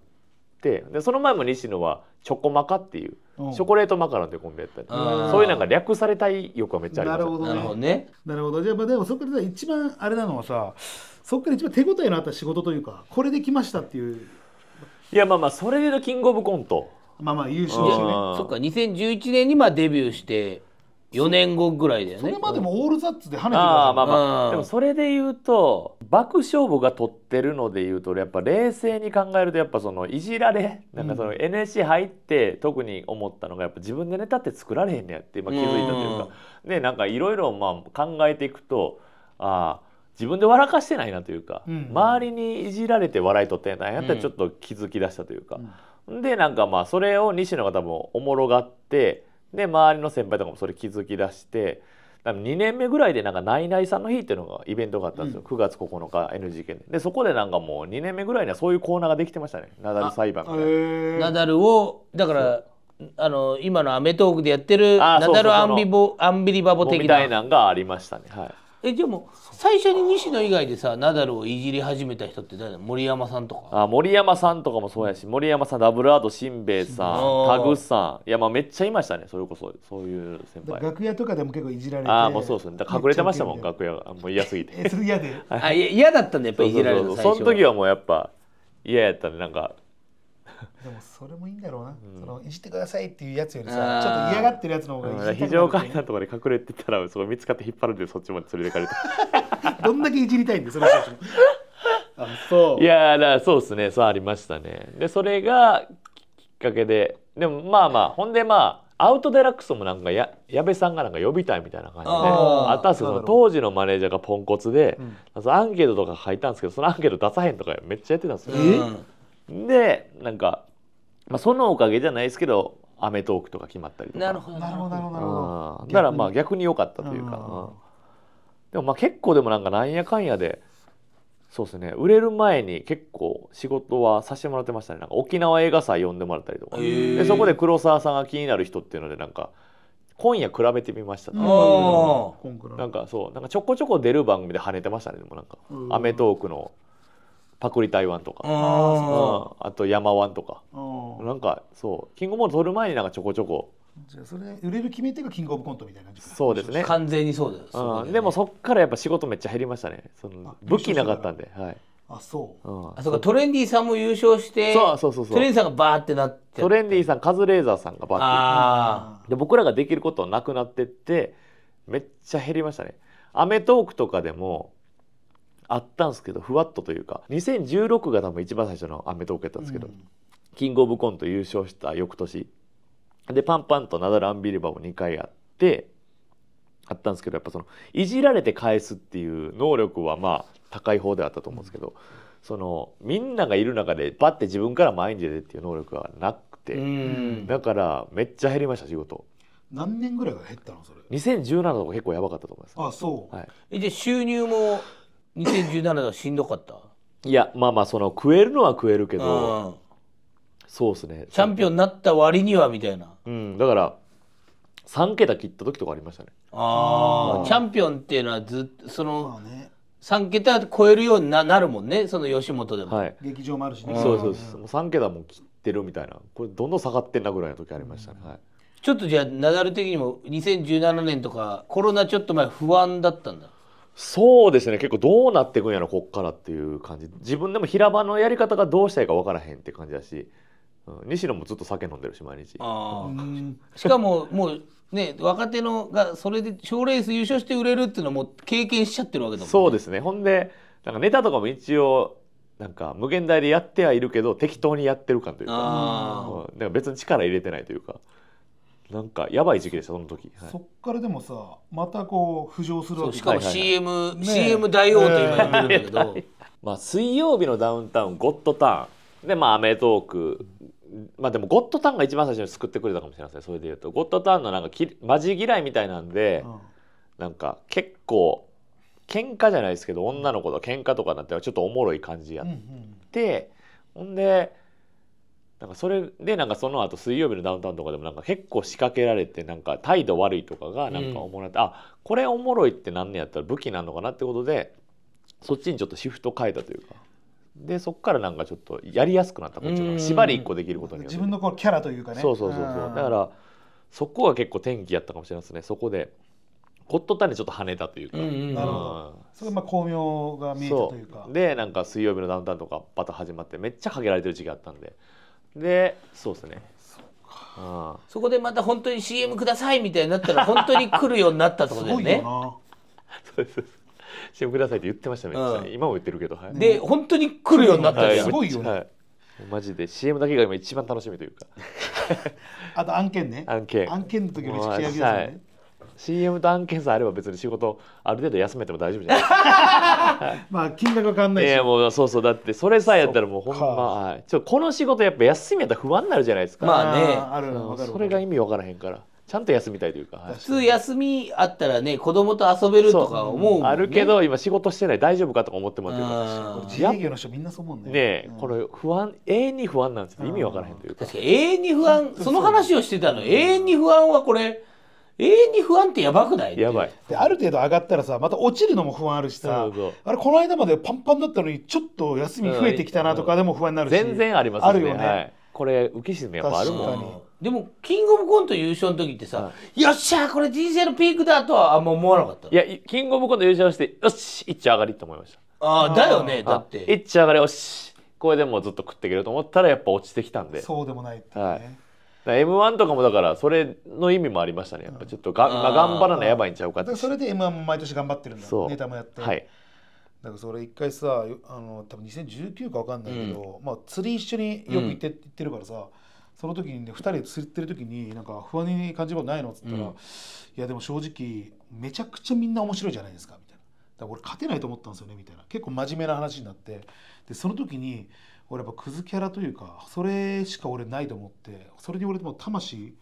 てでその前も西野はチョコマカっていうチョコレートマカロンでコンビやったりそういうなんか略されたい欲はめっちゃありますなるほどねなるほどじゃあでもそこで一番あれなのはさそこから一番手応えのあった仕事というかこれできましたっていういやまあまあそれでキングオブコントまあまあ優勝しすねそっか2011年にまあデビューして4年後ぐらいだよねそれまでもオールザッツで跳ねてたあまあまあ、うん、でもそれで言うと爆笑部が取ってるので言うとやっぱ冷静に考えるとやっぱそのいじられなんかその NSC 入って特に思ったのがやっぱ自分でネタって作られへんねやって今気づいたというか、うん、でなんかいろいろ考えていくとああ自分で笑かしてないなというか、うん、周りにいじられて笑いとってないなってちょっと気づき出したというか、うん、でなんかまあそれを西野が多分おもろがってで周りの先輩とかもそれ気づきだして2年目ぐらいでなんかナイナイさんの日っていうのがイベントがあったんですよ、うん、9月9日 NGK ででそこでなんかもう2年目ぐらいにはそういうコーナーができてましたねナダル裁判みたいな、ナダルをだからあの今の『アメトーーク』でやってるナダルアンビボアンビリバボ的なみたいなのがありましたねはいえでも最初に西野以外でさナダルをいじり始めた人って誰だ森山さんとかあ森山さんとかもそうやし森山さんダブルアートしんべヱさんタグさんいやまあめっちゃいましたねそれこそそういう先輩楽屋とかでも結構いじられてああもうそうですね隠れてましたもん楽屋もう嫌すぎて嫌 嫌だったんでやっぱいじられるその時はもうやっぱ嫌やったんでなんかでもそれもいいんだろうな、そのいじってくださいっていうやつよりさちょっと嫌がってるやつの方がいじっ非常階段とかで隠れてたらそこ見つかって引っ張るで、そっちまで連れてかれて どんだけいじりたいんでその人たちも。あそういやだそうですねそうありましたねでそれがきっかけででもまあまあほんでまあアウトデラックスもなんかや矢部さんがなんか呼びたいみたいな感じであったんですけど当時のマネージャーがポンコツで、うん、アンケートとか書いたんですけどそのアンケート出さへんとかめっちゃやってたんですよ。えでなんか、まあ、そのおかげじゃないですけど『アメトーーク』とか決まったりとかなるほどなるほどなるほどだからまあ逆に良かったというか、でもまあ結構でもなんかなんやかんやでそうですね売れる前に結構仕事はさせてもらってましたねなんか沖縄映画祭呼んでもらったりとかでそこで黒沢さんが気になる人っていうのでなんか今夜比べてみましたなんかそうなんかちょこちょこ出る番組で跳ねてましたねでもなんか『アメトーーク』の。パクリ台湾とか、うん、あと山湾とか、なんかそうキングオブコント撮る前になんかちょこちょこじゃそれ売れる決め手がキングオブコントみたいな感じそうですね完全にそうです、うんね、でもそっからやっぱ仕事めっちゃ減りましたねその武器なかったんではいあそう、うん、あそうかトレンディーさんも優勝してそうそうそうそうトレンディーさんがバーってなってトレンディーさんカズレーザーさんがバーってあで僕らができることなくなってってめっちゃ減りましたね『アメトーク』とかでもあったんですけどふわっとというか2016が多分一番最初の『アメトーク』やったんですけど、うん、キングオブコント優勝した翌年でパンパンとナダル・アンビリバーも2回やってあったんですけどやっぱそのいじられて返すっていう能力はまあ高い方であったと思うんですけど、うん、そのみんながいる中でバッて自分から前に出てっていう能力はなくて、うん、だからめっちゃ減りました仕事。何年ぐらいが減ったのそれ2017とか結構やばかったと思いますあそう、はい、で収入も2017はしんどかったいやまあまあその食えるのは食えるけど、うん、そうですねチャンピオンになった割にはみたいなうんだから3桁切った時とかありましたねああ、うん、チャンピオンっていうのはずっとその、3桁超えるようにななるもんねその吉本でも、はい、劇場もあるしね、うん、そうそうそう3桁も切ってるみたいなこれどんどん下がってんなぐらいの時ありましたね、はいちょっとじゃあナダル的にも2017年とかコロナちょっと前不安だったんだそうですね結構どうなっていくんやろこっからっていう感じ自分でも平場のやり方がどうしたいか分からへんって感じだし、うん、西野もずっと酒飲んでるし毎日しかももうね若手のがそれで賞レース優勝して売れるっていうのも経験しちゃってるわけだもん、ね、そうですねほんでなんかネタとかも一応なんか無限大でやってはいるけど適当にやってる感というか,、うん、か別に力入れてないというかなんかやばい時期でしたその時、はい、そっからでもさまたこう浮上するわけしかも CMCM、ね、CM 大王と今呼んるんだけど、まあ水曜日のダウンタウンゴッドターンでまあ『アメトーク』まあでもゴッドターンが一番最初に作ってくれたかもしれませんそれでいうとゴッドターンのなんかきマジ嫌いみたいなんで、うん、なんか結構喧嘩じゃないですけど女の子と喧嘩とかになってちょっとおもろい感じやって、うんうん、ほんでなんかそれでなんかその後水曜日のダウンタウンとかでもなんか結構仕掛けられてなんか態度悪いとかがなんかおもろい、うん、あこれおもろいって何年やったら武器なのかなってことでそっちにちょっとシフト変えたというかでそっからなんかちょっとやりやすくなったこっちの縛り一個できることによって自分のこキャラというかねそうそうそうそうだからそこが結構転機やったかもしれないですねそこでコットタンでちょっと跳ねたというか、うんうんうん、なるほどそれまあ巧妙が見えたというかでなんか水曜日のダウンタウンとかバタ始まってめっちゃかけられてる時期あったんで。でそうですねああそこでまた本当に CM くださいみたいになったら本当に来るようになったってことだよね。そうですそう CM くださいって言ってましたね、うん今も言ってるけど、はい、で本当に来るようになったすごいよねはい、マジで CM だけが今一番楽しみというか あと案件ね案件案件の時の引き上げですよね、CM と案件さえあれば別に仕事ある程度休めても大丈夫じゃない まあ金額は変わんないし、えもうそうそうだってそれさえやったらもうほんま、はい、ちょこの仕事やっぱ休みやったら不安になるじゃないですかまあねあるのそれが意味わからへんからちゃんと休みたいというか、普通休みあったらね子供と遊べるとか思う、ね、あるけど今仕事してない大丈夫かとか思ってもらって自営業の人みんなそう思うねね、うん、これ不安永遠に不安なんですよ意味わからへんというか確かに永遠に不安その話をしてたの永遠に不安はこれ、永遠に不安ってやばくないやばいである程度上がったらさまた落ちるのも不安あるしさあれこの間までパンパンだったのにちょっと休み増えてきたなとかでも不安になるし、うん、全然ありますねあるよね、はい、これ浮き沈みやっぱあるもんでもキングオブコント優勝の時ってさ、はい、よっしゃこれ人生のピークだとはあんま思わなかったいやキングオブコント優勝してよし一丁上がりって思いましたああだよねだって一丁上がりよしこれでもずっと食っていけると思ったらやっぱ落ちてきたんでそうでもないっていうね、はい M1 とかもだからそれの意味もありましたねやっぱちょっとが、うん、まあ、頑張らなやばいんちゃうかってそれで M1 も毎年頑張ってるんだネタもやってはいだからそれ一回さあの多分2019か分かんないけど、うん、まあ、釣り一緒によく行って,、行ってるからさその時にね2人で釣ってる時になんか不安に感じることないのっつったら、うん、いやでも正直めちゃくちゃみんな面白いじゃないですかみたいなだから俺勝てないと思ったんですよねみたいな結構真面目な話になってでその時に俺やっぱクズキャラというかそれしか俺ないと思ってそれに俺も魂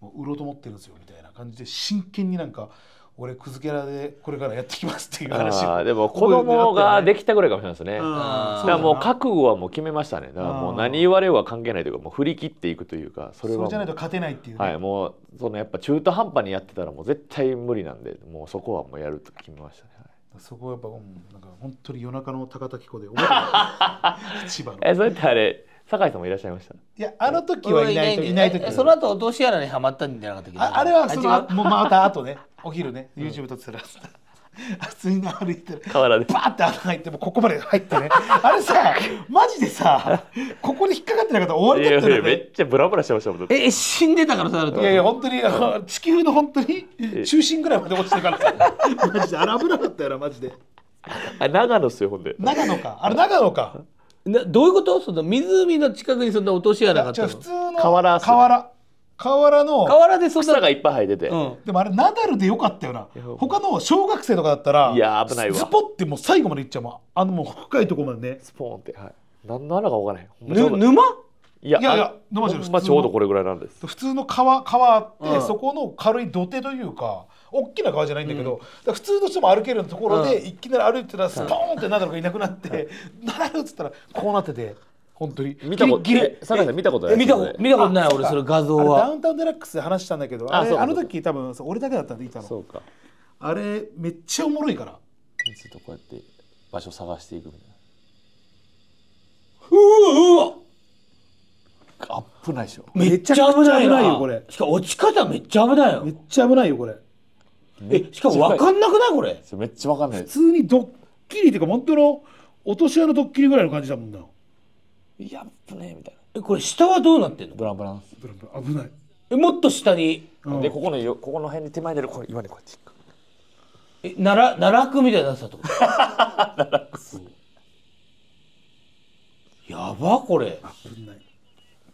も売ろうと思ってるんですよみたいな感じで真剣になんか俺クズキャラでこれからやってきますっていう話でも子供ができたぐらいかもしれないですね、だからもう覚悟はもう決めましたねだからもう何言われようが関係ないというかもう振り切っていくというかそれはじゃないと勝てないっていう、ね、はいもうそのやっぱ中途半端にやってたらもう絶対無理なんでもうそこはもうやると決めましたねそこはやっぱ、うん、なんか本当に夜中の高滝湖で 千葉のえそれってあれ酒井さんもいらっしゃいましたいやあの時はいないいない時その後落とし穴にはまったんじゃなかったっけああれはそのもうまた後ねお昼ね YouTube 撮ってたら厚いな歩いてる河原でバーって穴入ってもここまで入ってね あれさマジでさここに引っかかってなかったら終わりだったよ、ね、めっちゃブラブラしてましたもんえ死んでたからさいやいや本当に地球の本当に中心ぐらいまで落ちてからさ マジであら危なかったよなマジであ長野っすよほんで長野かあれ長野かなどういうことその湖の近くにそんな落とし穴があったの普通の河原河原河原の河原でそ草がいっぱい生えてて、うん、でもあれナダルでよかったよな他の小学生とかだったらいや危ないわスポってもう最後までいっちゃうもんあのもう深いとこまでねスポーンってはい何の穴か分からへんぬ沼いやいやいや沼じゃないちょうどこれぐらいなんです普通の川川あって、うん、そこの軽い土手というか大きな川じゃないんだけど、うん、普通の人も歩けるところで、いきなり歩いてたらスポーンってナダルがいなくなって、ナダルっつったらこうなってて。本当に見たことさん見たことない見たこと見たことない俺それ画像はダウンタウンデラックスで話したんだけどああの時多分俺だけだったんでいたのそうかあれめっちゃおもろいからずっとこうやって場所探していくみたいなうわうわ危ないでしょめっちゃ危ないよこれしかも落ち方めっちゃ危ないよめっちゃ危ないよこれえしかも分かんなくないこれめっちゃ分かんない普通にドッキリっていうか本当の落とし穴ドッキリぐらいの感じだもんなやっぱねみたいなえこれ下はどうなってんのブランブランブランブラン危ないえもっと下にでここのよここの辺に手前でるこれ今ねこうやってえ奈良奈落みたいなっと 奈落やばこれ危ない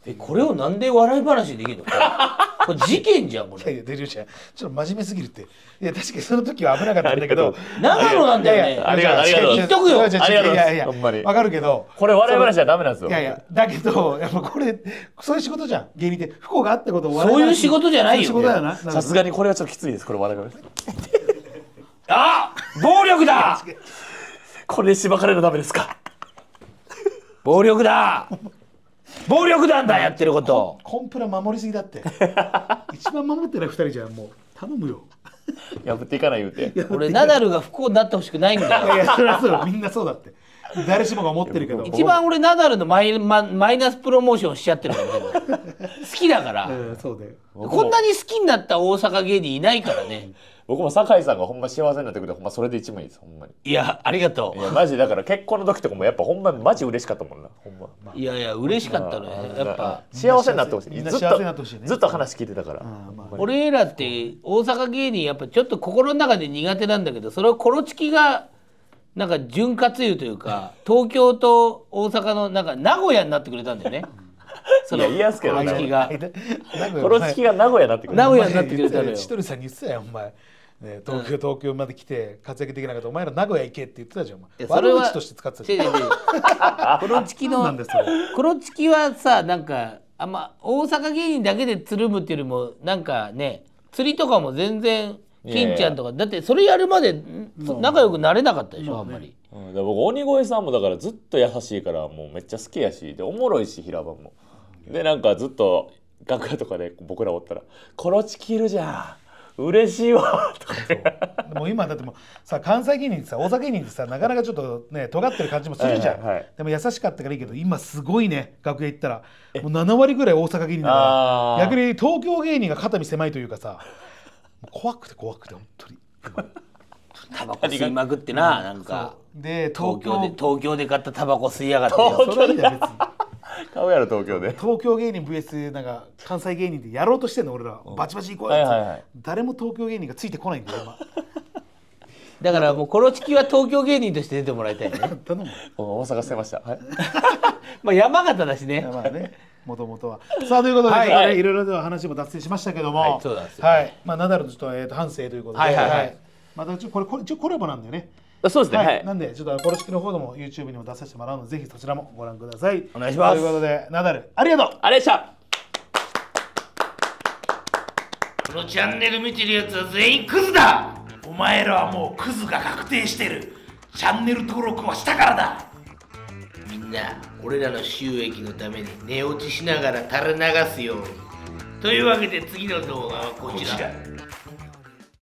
えこれをなんで笑い話できるの これ事件じゃんこれいやいや出るちゃんちょっと真面目すぎるっていや確かにその時は危なかったんだけど 長野なんだよねありがとう言っとくよありがとういやいやわかるけどこれ笑い話じゃダメなんですよいやいやだけどやっぱこれそういう仕事じゃん芸人って不幸があったことを笑いそういう仕事じゃないよさすがにこれはちょっときついですこれ笑い話 あ暴力だこれでしばかれるダメですか暴力だ暴力団だやってることコンプラ守りすぎだって 一番守ってない2人じゃんもう頼むよ破っていかない言うて俺ナダルが不幸になってほしくないんだよいやそれはそうみんなそうだって誰しもが思ってるけど一番俺ナダルのマイママイナスプロモーションしちゃってるから 好きだから、えー、そうこんなに好きになった大阪芸人いないからね僕も酒井さんがほんま幸せになってくれてほんまそれで一番いいですほんまにいやありがとういやマジだから結婚の時とかもやっぱほんまマジ嬉しかったもんなほんま、まあ、いやいや嬉しかったねやっぱ幸せになってほしいずっと、ね、ずっと話聞いてたから、まあ、俺らって大阪芸人やっぱちょっと心の中で苦手なんだけどそれをコロチキがなんか潤滑油というか 東京と大阪のなんか名古屋になってくれたんだよねその いやすけど、ね、コロがコロチキが名古屋になってくれた名古屋になってくれたのよ。千鳥さんに言ってたよお前ね、東京、うん、東京まで来て活躍できなかったお前ら名古屋行けって言ってたじゃん悪口として使ってたじゃん黒チキの黒チキはさなんかあんま大阪芸人だけでつるむっていうよりもなんかね釣りとかも全然金ちゃんとかだってそれやるまで仲良くなれなかったでしょ、うん、あんまり、うん、僕鬼越さんもだからずっと優しいからもうめっちゃ好きやしでおもろいし平場もでなんかずっと楽屋とかで僕らおったら「黒チキいるじゃん」嬉しいわとかもう今だってもさ関西芸人ってさ大阪芸人ってさなかなかちょっとね尖ってる感じもするじゃん、はいはい、でも優しかったからいいけど今すごいね楽屋行ったらもう7割ぐらい大阪芸人だから逆に東京芸人が肩身狭いというかさ怖くて怖くて本当に。タバコ吸いまくってな、なんか。で、東京で、東京で買ったタバコ吸いやがって。東京で別に。顔やろ東京で東京芸人 VS なんか関西芸人でやろうとしてんの俺ら、バチバチ行こうやつ、はいはいはい、誰も東京芸人がついてこないんだよ今だからもうコロチキは東京芸人として出てもらいたいね 頼む大阪捨てました、はい、まあ山形だしねねもともとは。さあということで、はい、はい、いろいろでは話も脱線しましたけども、はい、はい、まあナダルのちょっと、えー、と反省ということで、はいはいはい、またちょこれこれ一応コラボなんだよね。そうですね、はい、なんでちょっとアポロ式の方でも YouTube にも出させてもらうのでぜひそちらもご覧くださいお願いしますということでナダルありがとうありがとうございまこのチャンネル見てるやつは全員クズだお前らはもうクズが確定してるチャンネル登録はしたからだみんな俺らの収益のために寝落ちしながら垂れ流すようにというわけで次の動画はこちら